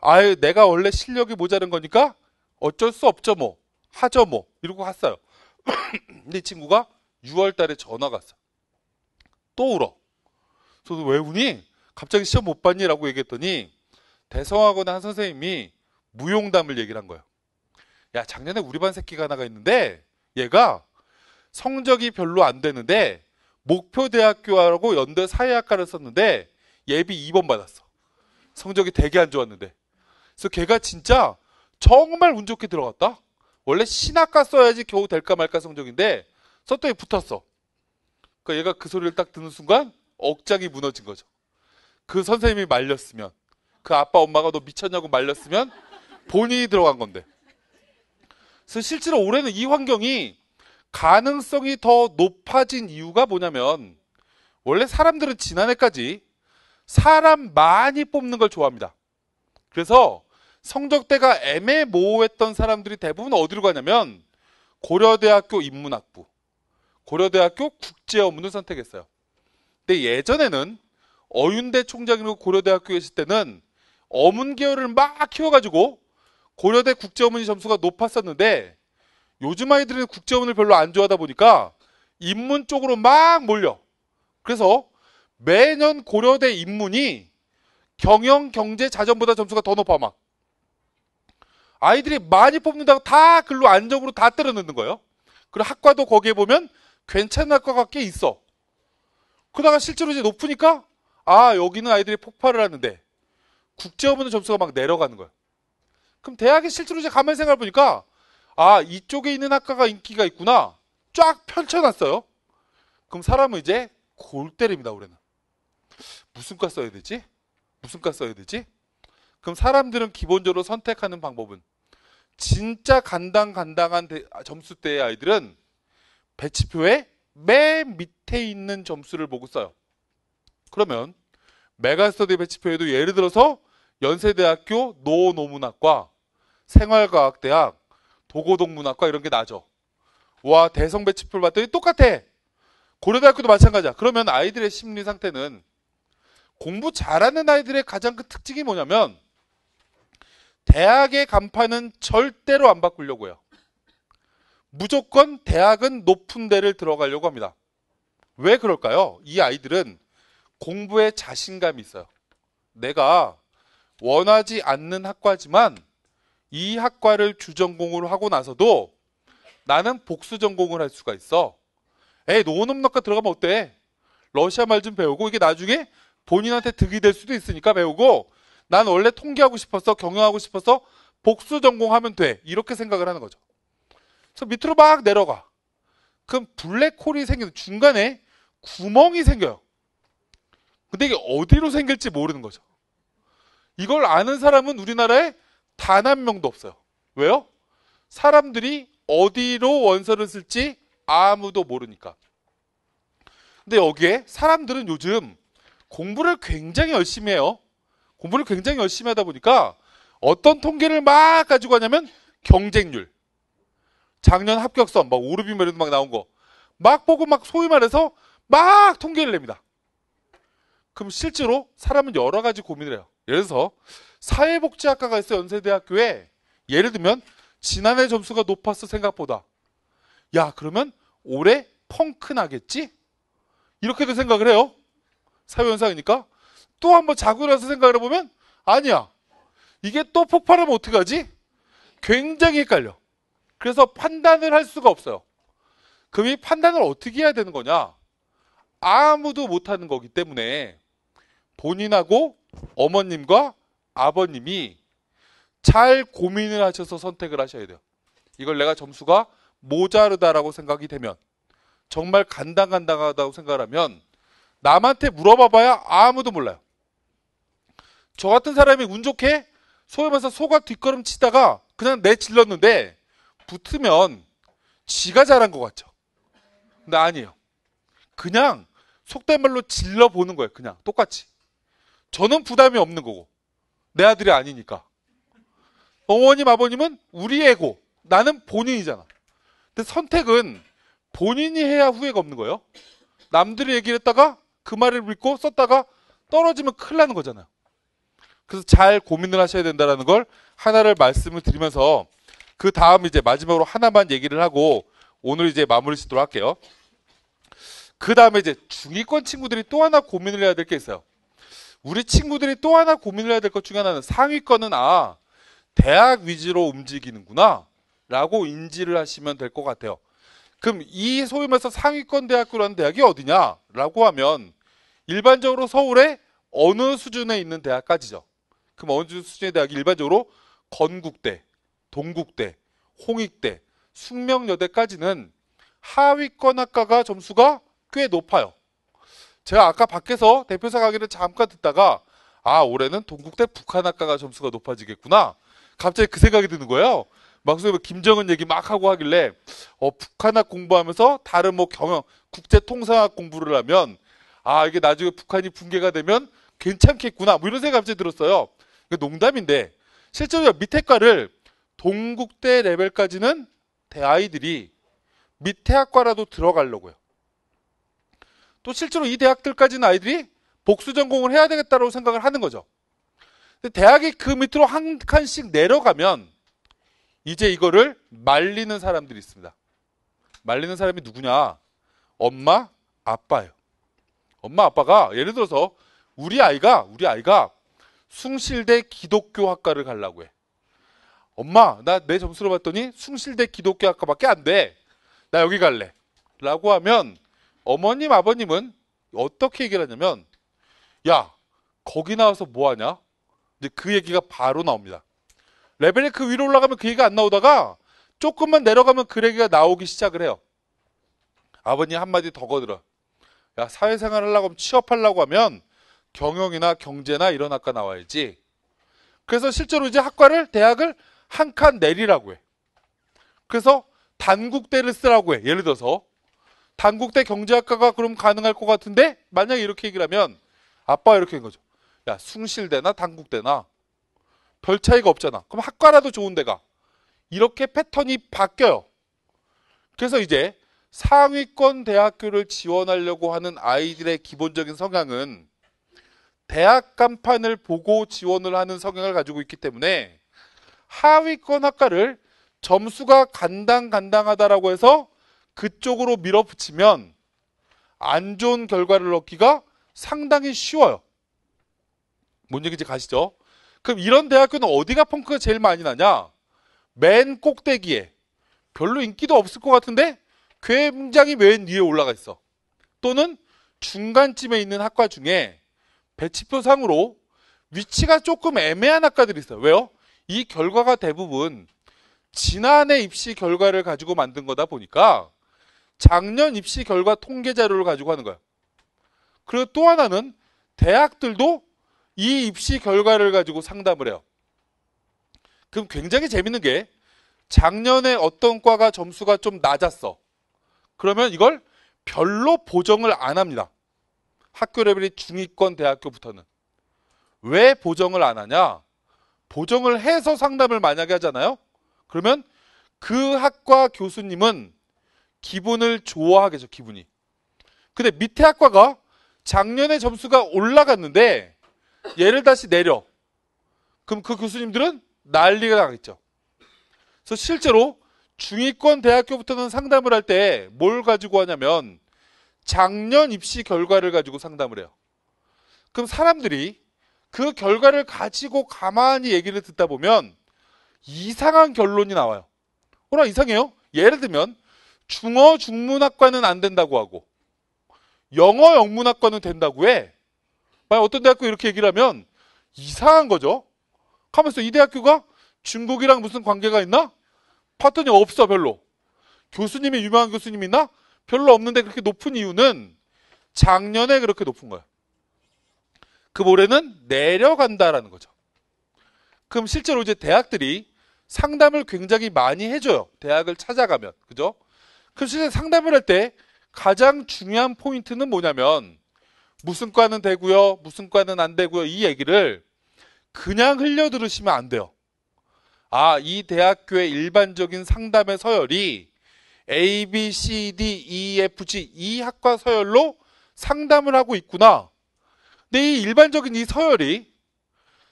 아유, 내가 원래 실력이 모자른 거니까 어쩔 수 없죠, 뭐. 하죠, 뭐. 이러고 갔어요. 근데 이 친구가 6월 달에 전화가 왔어요. 또 울어. 저도 왜 우니? 갑자기 시험 못 봤니? 라고 얘기했더니 대성학원 한 선생님이 무용담을 얘기를 한 거예요. 야, 작년에 우리 반 새끼가 하나가 있는데 얘가 성적이 별로 안 되는데 목표 대학교하고 연대 사회학과를 썼는데 예비 2번 받았어. 성적이 되게 안 좋았는데. 그래서 걔가 진짜 정말 운 좋게 들어갔다. 원래 신학과 써야지 겨우 될까 말까 성적인데 썼더니 붙었어. 그러니까 얘가 그 소리를 딱 듣는 순간 억장이 무너진 거죠. 그 선생님이 말렸으면 그 아빠 엄마가 너 미쳤냐고 말렸으면 본인이 들어간 건데. 그래서 실제로 올해는 이 환경이 가능성이 더 높아진 이유가 뭐냐면 원래 사람들은 지난해까지 사람 많이 뽑는 걸 좋아합니다. 그래서 성적대가 애매모호했던 사람들이 대부분 어디로 가냐면 고려대학교 인문학부, 고려대학교 국제 어문을 선택했어요. 근데 예전에는 어윤대 총장이고 고려대학교에 있을 때는 어문 계열을 막 키워가지고 고려대 국제어문이 점수가 높았었는데 요즘 아이들은 국제어문을 별로 안 좋아하다 보니까 인문 쪽으로 막 몰려. 그래서 매년 고려대 인문이 경영, 경제, 자전보다 점수가 더 높아 막. 아이들이 많이 뽑는다고 다 글로 안정으로 다 때려 넣는 거예요. 그리고 학과도 거기에 보면 괜찮을 것 같게 있어. 그러다가 실제로 이제 높으니까 아 여기는 아이들이 폭발을 하는데 국제어문의 점수가 막 내려가는 거야. 그럼 대학에 실제로 이제 가만히 생각해 보니까 아 이쪽에 있는 학과가 인기가 있구나 쫙 펼쳐놨어요. 그럼 사람은 이제 골 때립니다 우리는 무슨 과 써야 되지? 무슨 과 써야 되지? 그럼 사람들은 기본적으로 선택하는 방법은 진짜 간당간당한 아, 점수대의 아이들은 배치표의 맨 밑에 있는 점수를 보고 써요. 그러면 메가스터디 배치표에도 예를 들어서 연세대학교 노노문학과 생활과학대학 도고동문학과 이런 게 나죠. 와 대성 배치표를 봤더니 똑같아. 고려대학교도 마찬가지야. 그러면 아이들의 심리 상태는 공부 잘하는 아이들의 가장 큰 특징이 뭐냐면 대학의 간판은 절대로 안 바꾸려고 해요. 무조건 대학은 높은 데를 들어가려고 합니다. 왜 그럴까요? 이 아이들은 공부에 자신감이 있어요. 내가 원하지 않는 학과지만 이 학과를 주전공으로 하고 나서도 나는 복수 전공을 할 수가 있어. 에이, 노원음악과 들어가면 어때? 러시아 말 좀 배우고 이게 나중에 본인한테 득이 될 수도 있으니까 배우고 난 원래 통계하고 싶어서 경영하고 싶어서 복수 전공하면 돼. 이렇게 생각을 하는 거죠. 그래서 밑으로 막 내려가. 그럼 블랙홀이 생겨서 중간에 구멍이 생겨요. 근데 이게 어디로 생길지 모르는 거죠. 이걸 아는 사람은 우리나라에 단 한 명도 없어요. 왜요? 사람들이 어디로 원서를 쓸지 아무도 모르니까. 근데 여기에 사람들은 요즘 공부를 굉장히 열심히 해요. 공부를 굉장히 열심히 하다 보니까 어떤 통계를 막 가지고 하냐면 경쟁률. 작년 합격선, 막 오르비 메르런막 나온 거. 막 보고 막 소위 말해서 막 통계를 냅니다. 그럼 실제로 사람은 여러 가지 고민을 해요. 예를 들어서 사회복지학과가 있어 연세대학교에 예를 들면 지난해 점수가 높았어 생각보다. 야, 그러면 올해 펑크 나겠지? 이렇게도 생각을 해요. 사회현상이니까. 또 한번 자고 일어나서 생각을 해보면 아니야. 이게 또 폭발하면 어떡하지? 굉장히 헷갈려. 그래서 판단을 할 수가 없어요. 그럼 이 판단을 어떻게 해야 되는 거냐? 아무도 못하는 거기 때문에 본인하고 어머님과 아버님이 잘 고민을 하셔서 선택을 하셔야 돼요. 이걸 내가 점수가 모자르다라고 생각이 되면 정말 간당간당하다고 생각하면 을 남한테 물어봐봐야 아무도 몰라요. 저 같은 사람이 운 좋게 소위 말서 소가 뒷걸음 치다가 그냥 내질렀는데 붙으면 지가 잘한 것 같죠. 근데 아니에요. 그냥 속된 말로 질러 보는 거예요. 그냥 똑같이. 저는 부담이 없는 거고 내 아들이 아니니까. 어머님 아버님은 우리 애고 나는 본인이잖아. 근데 선택은 본인이 해야 후회가 없는 거예요. 남들이 얘기를 했다가 그 말을 믿고 썼다가 떨어지면 큰일 나는 거잖아요. 그래서 잘 고민을 하셔야 된다라는 걸 하나를 말씀을 드리면서 그 다음 이제 마지막으로 하나만 얘기를 하고 오늘 이제 마무리 짓도록 할게요. 그 다음에 이제 중위권 친구들이 또 하나 고민을 해야 될 게 있어요. 우리 친구들이 또 하나 고민을 해야 될 것 중에 하나는 상위권은 아, 대학 위주로 움직이는구나. 라고 인지를 하시면 될 것 같아요. 그럼 이 소위 말해서 상위권 대학교라는 대학이 어디냐? 라고 하면 일반적으로 서울에 어느 수준에 있는 대학까지죠. 그럼 어느 수준의 대학이 일반적으로 건국대, 동국대, 홍익대, 숙명여대까지는 하위권 학과가 점수가 꽤 높아요. 제가 아까 밖에서 대표사 강의를 잠깐 듣다가 아 올해는 동국대 북한학과가 점수가 높아지겠구나. 갑자기 그 생각이 드는 거예요. 막상 뭐 김정은 얘기 막 하고 하길래 어, 북한학 공부하면서 다른 뭐 경영, 국제통상학 공부를 하면 아 이게 나중에 북한이 붕괴가 되면 괜찮겠구나 뭐 이런 생각이 갑자기 들었어요. 농담인데 실제로 밑에 과를 동국대 레벨까지는 대아이들이 밑에 학과라도 들어가려고요. 또 실제로 이 대학들까지는 아이들이 복수 전공을 해야 되겠다고 라 생각을 하는 거죠. 대학이 그 밑으로 한 칸씩 내려가면 이제 이거를 말리는 사람들이 있습니다. 말리는 사람이 누구냐? 엄마, 아빠예요. 엄마, 아빠가 예를 들어서 우리 아이가 우리 아이가 숭실대 기독교 학과를 가려고 해. 엄마, 나 내점수를 봤더니 숭실대 기독교학과밖에 안 돼. 나 여기 갈래. 라고 하면 어머님, 아버님은 어떻게 얘기를 하냐면 야, 거기 나와서 뭐 하냐? 이제 그 얘기가 바로 나옵니다. 레벨이 그 위로 올라가면 그 얘기가 안 나오다가 조금만 내려가면 그 얘기가 나오기 시작을 해요. 아버님 한마디 더 거들어. 야, 사회생활 하려고 하면 취업하려고 하면 경영이나 경제나 이런 학과 나와야지. 그래서 실제로 이제 학과를, 대학을 한칸 내리라고 해. 그래서 단국대를 쓰라고 해. 예를 들어서 단국대 경제학과가 그럼 가능할 것 같은데 만약에 이렇게 얘기를 하면 아빠 이렇게 한 거죠. 야 숭실대나 단국대나 별 차이가 없잖아. 그럼 학과라도 좋은 데가 이렇게 패턴이 바뀌어요. 그래서 이제 상위권 대학교를 지원하려고 하는 아이들의 기본적인 성향은 대학 간판을 보고 지원을 하는 성향을 가지고 있기 때문에 하위권 학과를 점수가 간당간당하다라고 해서 그쪽으로 밀어붙이면 안 좋은 결과를 얻기가 상당히 쉬워요. 뭔 얘기인지 가시죠? 그럼 이런 대학교는 어디가 펑크가 제일 많이 나냐? 맨 꼭대기에 별로 인기도 없을 것 같은데 굉장히 맨 위에 올라가 있어. 또는 중간쯤에 있는 학과 중에 배치표상으로 위치가 조금 애매한 학과들이 있어요. 왜요? 이 결과가 대부분 지난해 입시 결과를 가지고 만든 거다 보니까 작년 입시 결과 통계 자료를 가지고 하는 거야. 그리고 또 하나는 대학들도 이 입시 결과를 가지고 상담을 해요. 그럼 굉장히 재밌는 게 작년에 어떤 과가 점수가 좀 낮았어. 그러면 이걸 별로 보정을 안 합니다. 학교 레벨이 중위권 대학교부터는. 왜 보정을 안 하냐? 보정을 해서 상담을 만약에 하잖아요. 그러면 그 학과 교수님은 기분을 좋아하겠죠, 기분이. 근데 밑에 학과가 작년에 점수가 올라갔는데 얘를 다시 내려. 그럼 그 교수님들은 난리가 나겠죠. 그래서 실제로 중위권 대학교부터는 상담을 할 때 뭘 가지고 하냐면 작년 입시 결과를 가지고 상담을 해요. 그럼 사람들이 그 결과를 가지고 가만히 얘기를 듣다 보면 이상한 결론이 나와요. 어라 이상해요. 예를 들면 중어 중문학과는 안 된다고 하고 영어 영문학과는 된다고 해. 만약 어떤 대학교 이렇게 얘기를 하면 이상한 거죠. 가면서 이 대학교가 중국이랑 무슨 관계가 있나? 파트니 없어 별로. 교수님이 유명한 교수님 있나? 별로 없는데 그렇게 높은 이유는 작년에 그렇게 높은 거야. 그 모래는 내려간다라는 거죠. 그럼 실제로 이제 대학들이 상담을 굉장히 많이 해줘요. 대학을 찾아가면. 그죠? 그럼 실제 상담을 할 때 가장 중요한 포인트는 뭐냐면 무슨 과는 되고요. 무슨 과는 안 되고요. 이 얘기를 그냥 흘려 들으시면 안 돼요. 아, 이 대학교의 일반적인 상담의 서열이 A, B, C, D, E, F, G, 이 학과 서열로 상담을 하고 있구나. 근데 이 일반적인 이 서열이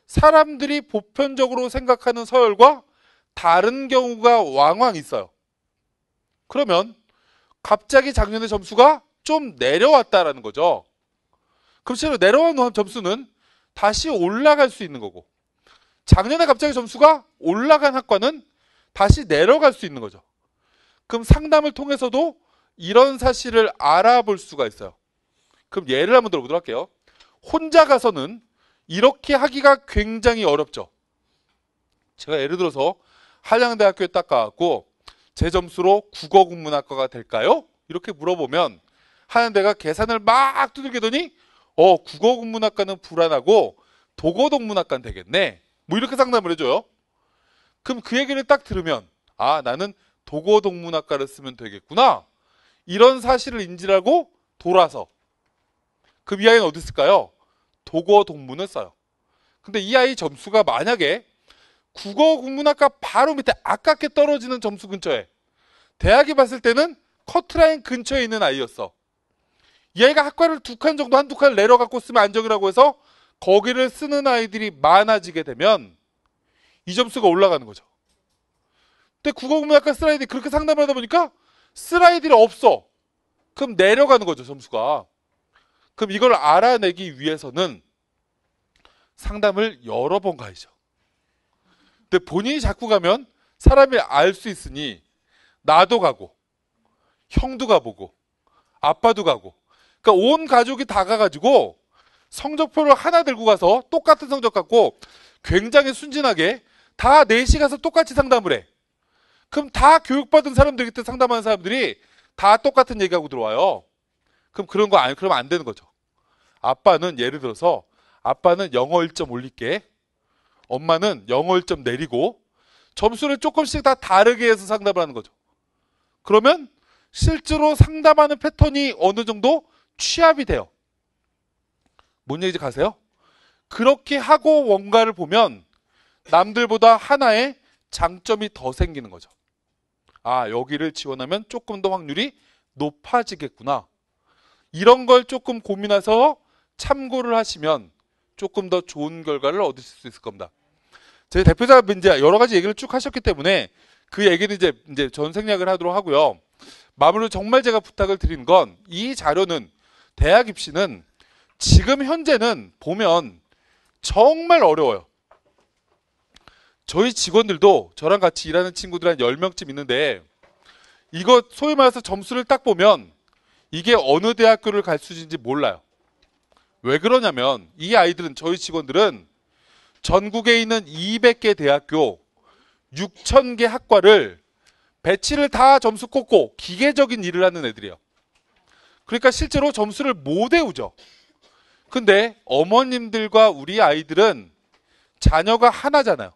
사람들이 보편적으로 생각하는 서열과 다른 경우가 왕왕 있어요. 그러면 갑자기 작년에 점수가 좀 내려왔다라는 거죠. 그럼 실제로 내려온 점수는 다시 올라갈 수 있는 거고 작년에 갑자기 점수가 올라간 학과는 다시 내려갈 수 있는 거죠. 그럼 상담을 통해서도 이런 사실을 알아볼 수가 있어요. 그럼 예를 한번 들어보도록 할게요. 혼자 가서는 이렇게 하기가 굉장히 어렵죠. 제가 예를 들어서 한양대학교에 딱 가고 갖제 점수로 국어국문학과가 될까요? 이렇게 물어보면 한양대가 계산을 막 두들기더니 어 국어국문학과는 불안하고 도고동문학과는 되겠네. 뭐 이렇게 상담을 해줘요. 그럼 그 얘기를 딱 들으면 아 나는 도고동문학과를 쓰면 되겠구나. 이런 사실을 인지하고 돌아서 그 이하에는 어디 있을까요? 도거 동문을 써요. 근데 이 아이 점수가 만약에 국어 국문학과 바로 밑에 아깝게 떨어지는 점수 근처에 대학에 봤을 때는 커트라인 근처에 있는 아이였어. 이아이가 학과를 두 칸 정도 한 두 칸 내려갖고 쓰면 안정이라고 해서 거기를 쓰는 아이들이 많아지게 되면 이 점수가 올라가는 거죠. 근데 국어국문학과 쓰라이드 그렇게 상담을 하다 보니까 쓰라이드가 없어. 그럼 내려가는 거죠 점수가. 그럼 이걸 알아내기 위해서는 상담을 여러 번 가야죠. 근데 본인이 자꾸 가면 사람이 알 수 있으니 나도 가고 형도 가보고 아빠도 가고 그러니까 온 가족이 다 가가지고 성적표를 하나 들고 가서 똑같은 성적 갖고 굉장히 순진하게 다 4시 가서 똑같이 상담을 해. 그럼 다 교육받은 사람들이 그때 상담하는 사람들이 다 똑같은 얘기하고 들어와요. 그럼 그런 거아 안, 그러면 안 되는 거죠. 아빠는 예를 들어서 아빠는 영어 1점 올릴게. 엄마는 영어 1점 내리고 점수를 조금씩 다 다르게 해서 상담을 하는 거죠. 그러면 실제로 상담하는 패턴이 어느 정도 취합이 돼요. 뭔얘기지 가세요? 그렇게 하고 뭔가를 보면 남들보다 하나의 장점이 더 생기는 거죠. 아, 여기를 지원하면 조금 더 확률이 높아지겠구나. 이런 걸 조금 고민해서 참고를 하시면 조금 더 좋은 결과를 얻으실 수 있을 겁니다. 제 대표자 이제 여러 가지 얘기를 쭉 하셨기 때문에 그 얘기는 이제 이제 전 생략을 하도록 하고요. 마무리로 정말 제가 부탁을 드린 건 이 자료는 대학 입시는 지금 현재는 보면 정말 어려워요. 저희 직원들도 저랑 같이 일하는 친구들 한 10명쯤 있는데 이거 소위 말해서 점수를 딱 보면 이게 어느 대학교를 갈 수인지 몰라요. 왜 그러냐면 이 아이들은 저희 직원들은 전국에 있는 200개 대학교 6,000개 학과를 배치를 다 점수 꽂고 기계적인 일을 하는 애들이에요. 그러니까 실제로 점수를 못 외우죠. 근데 어머님들과 우리 아이들은 자녀가 하나잖아요.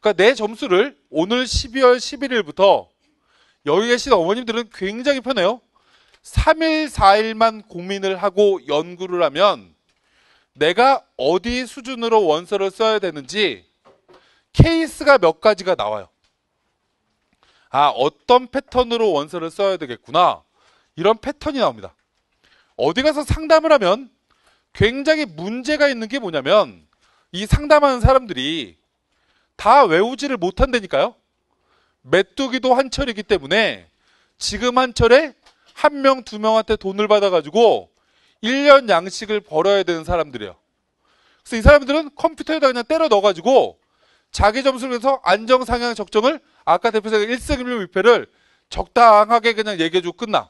그러니까 내 점수를 오늘 12월 11일부터 여기 계신 어머님들은 굉장히 편해요. 3일, 4일만 고민을 하고 연구를 하면 내가 어디 수준으로 원서를 써야 되는지 케이스가 몇 가지가 나와요. 아, 어떤 패턴으로 원서를 써야 되겠구나. 이런 패턴이 나옵니다. 어디 가서 상담을 하면 굉장히 문제가 있는 게 뭐냐면 이 상담하는 사람들이 다 외우지를 못한다니까요. 메뚜기도 한철이기 때문에 지금 한철에 한 명, 두 명한테 돈을 받아가지고 1년 양식을 벌어야 되는 사람들이에요. 그래서 이 사람들은 컴퓨터에다 그냥 때려 넣어가지고 자기 점수를 해서 안정상향 적정을 아까 대표자가 1승 1무 1패를 적당하게 그냥 얘기해주고 끝나.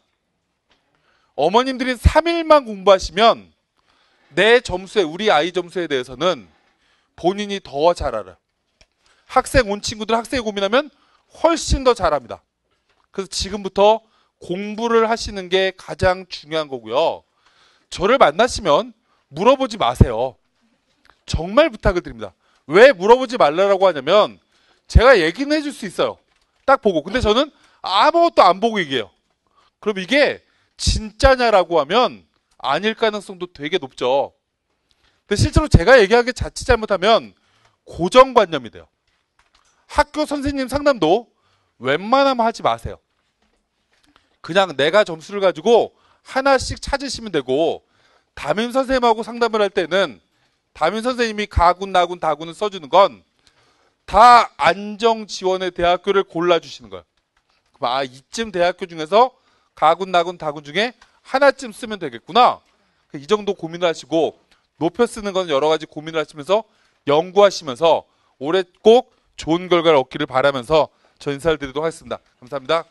어머님들이 3일만 공부하시면 내 점수에, 우리 아이 점수에 대해서는 본인이 더 잘알아 학생 온 친구들 학생이 고민하면 훨씬 더 잘합니다. 그래서 지금부터 공부를 하시는 게 가장 중요한 거고요. 저를 만나시면 물어보지 마세요. 정말 부탁을 드립니다. 왜 물어보지 말라고 하냐면 제가 얘기는 해줄 수 있어요. 딱 보고. 근데 저는 아무것도 안 보고 얘기해요. 그럼 이게 진짜냐라고 하면 아닐 가능성도 되게 높죠. 근데 실제로 제가 얘기하게 자칫 잘못하면 고정관념이 돼요. 학교 선생님 상담도 웬만하면 하지 마세요. 그냥 내가 점수를 가지고 하나씩 찾으시면 되고 담임 선생님하고 상담을 할 때는 담임 선생님이 가군, 나군, 다군을 써주는 건 다 안정 지원의 대학교를 골라주시는 거예요. 아, 이쯤 대학교 중에서 가군, 나군, 다군 중에 하나쯤 쓰면 되겠구나. 이 정도 고민을 하시고 높여 쓰는 건 여러 가지 고민을 하시면서 연구하시면서 올해 꼭 좋은 결과를 얻기를 바라면서 저사를 드리도록 하겠습니다. 감사합니다.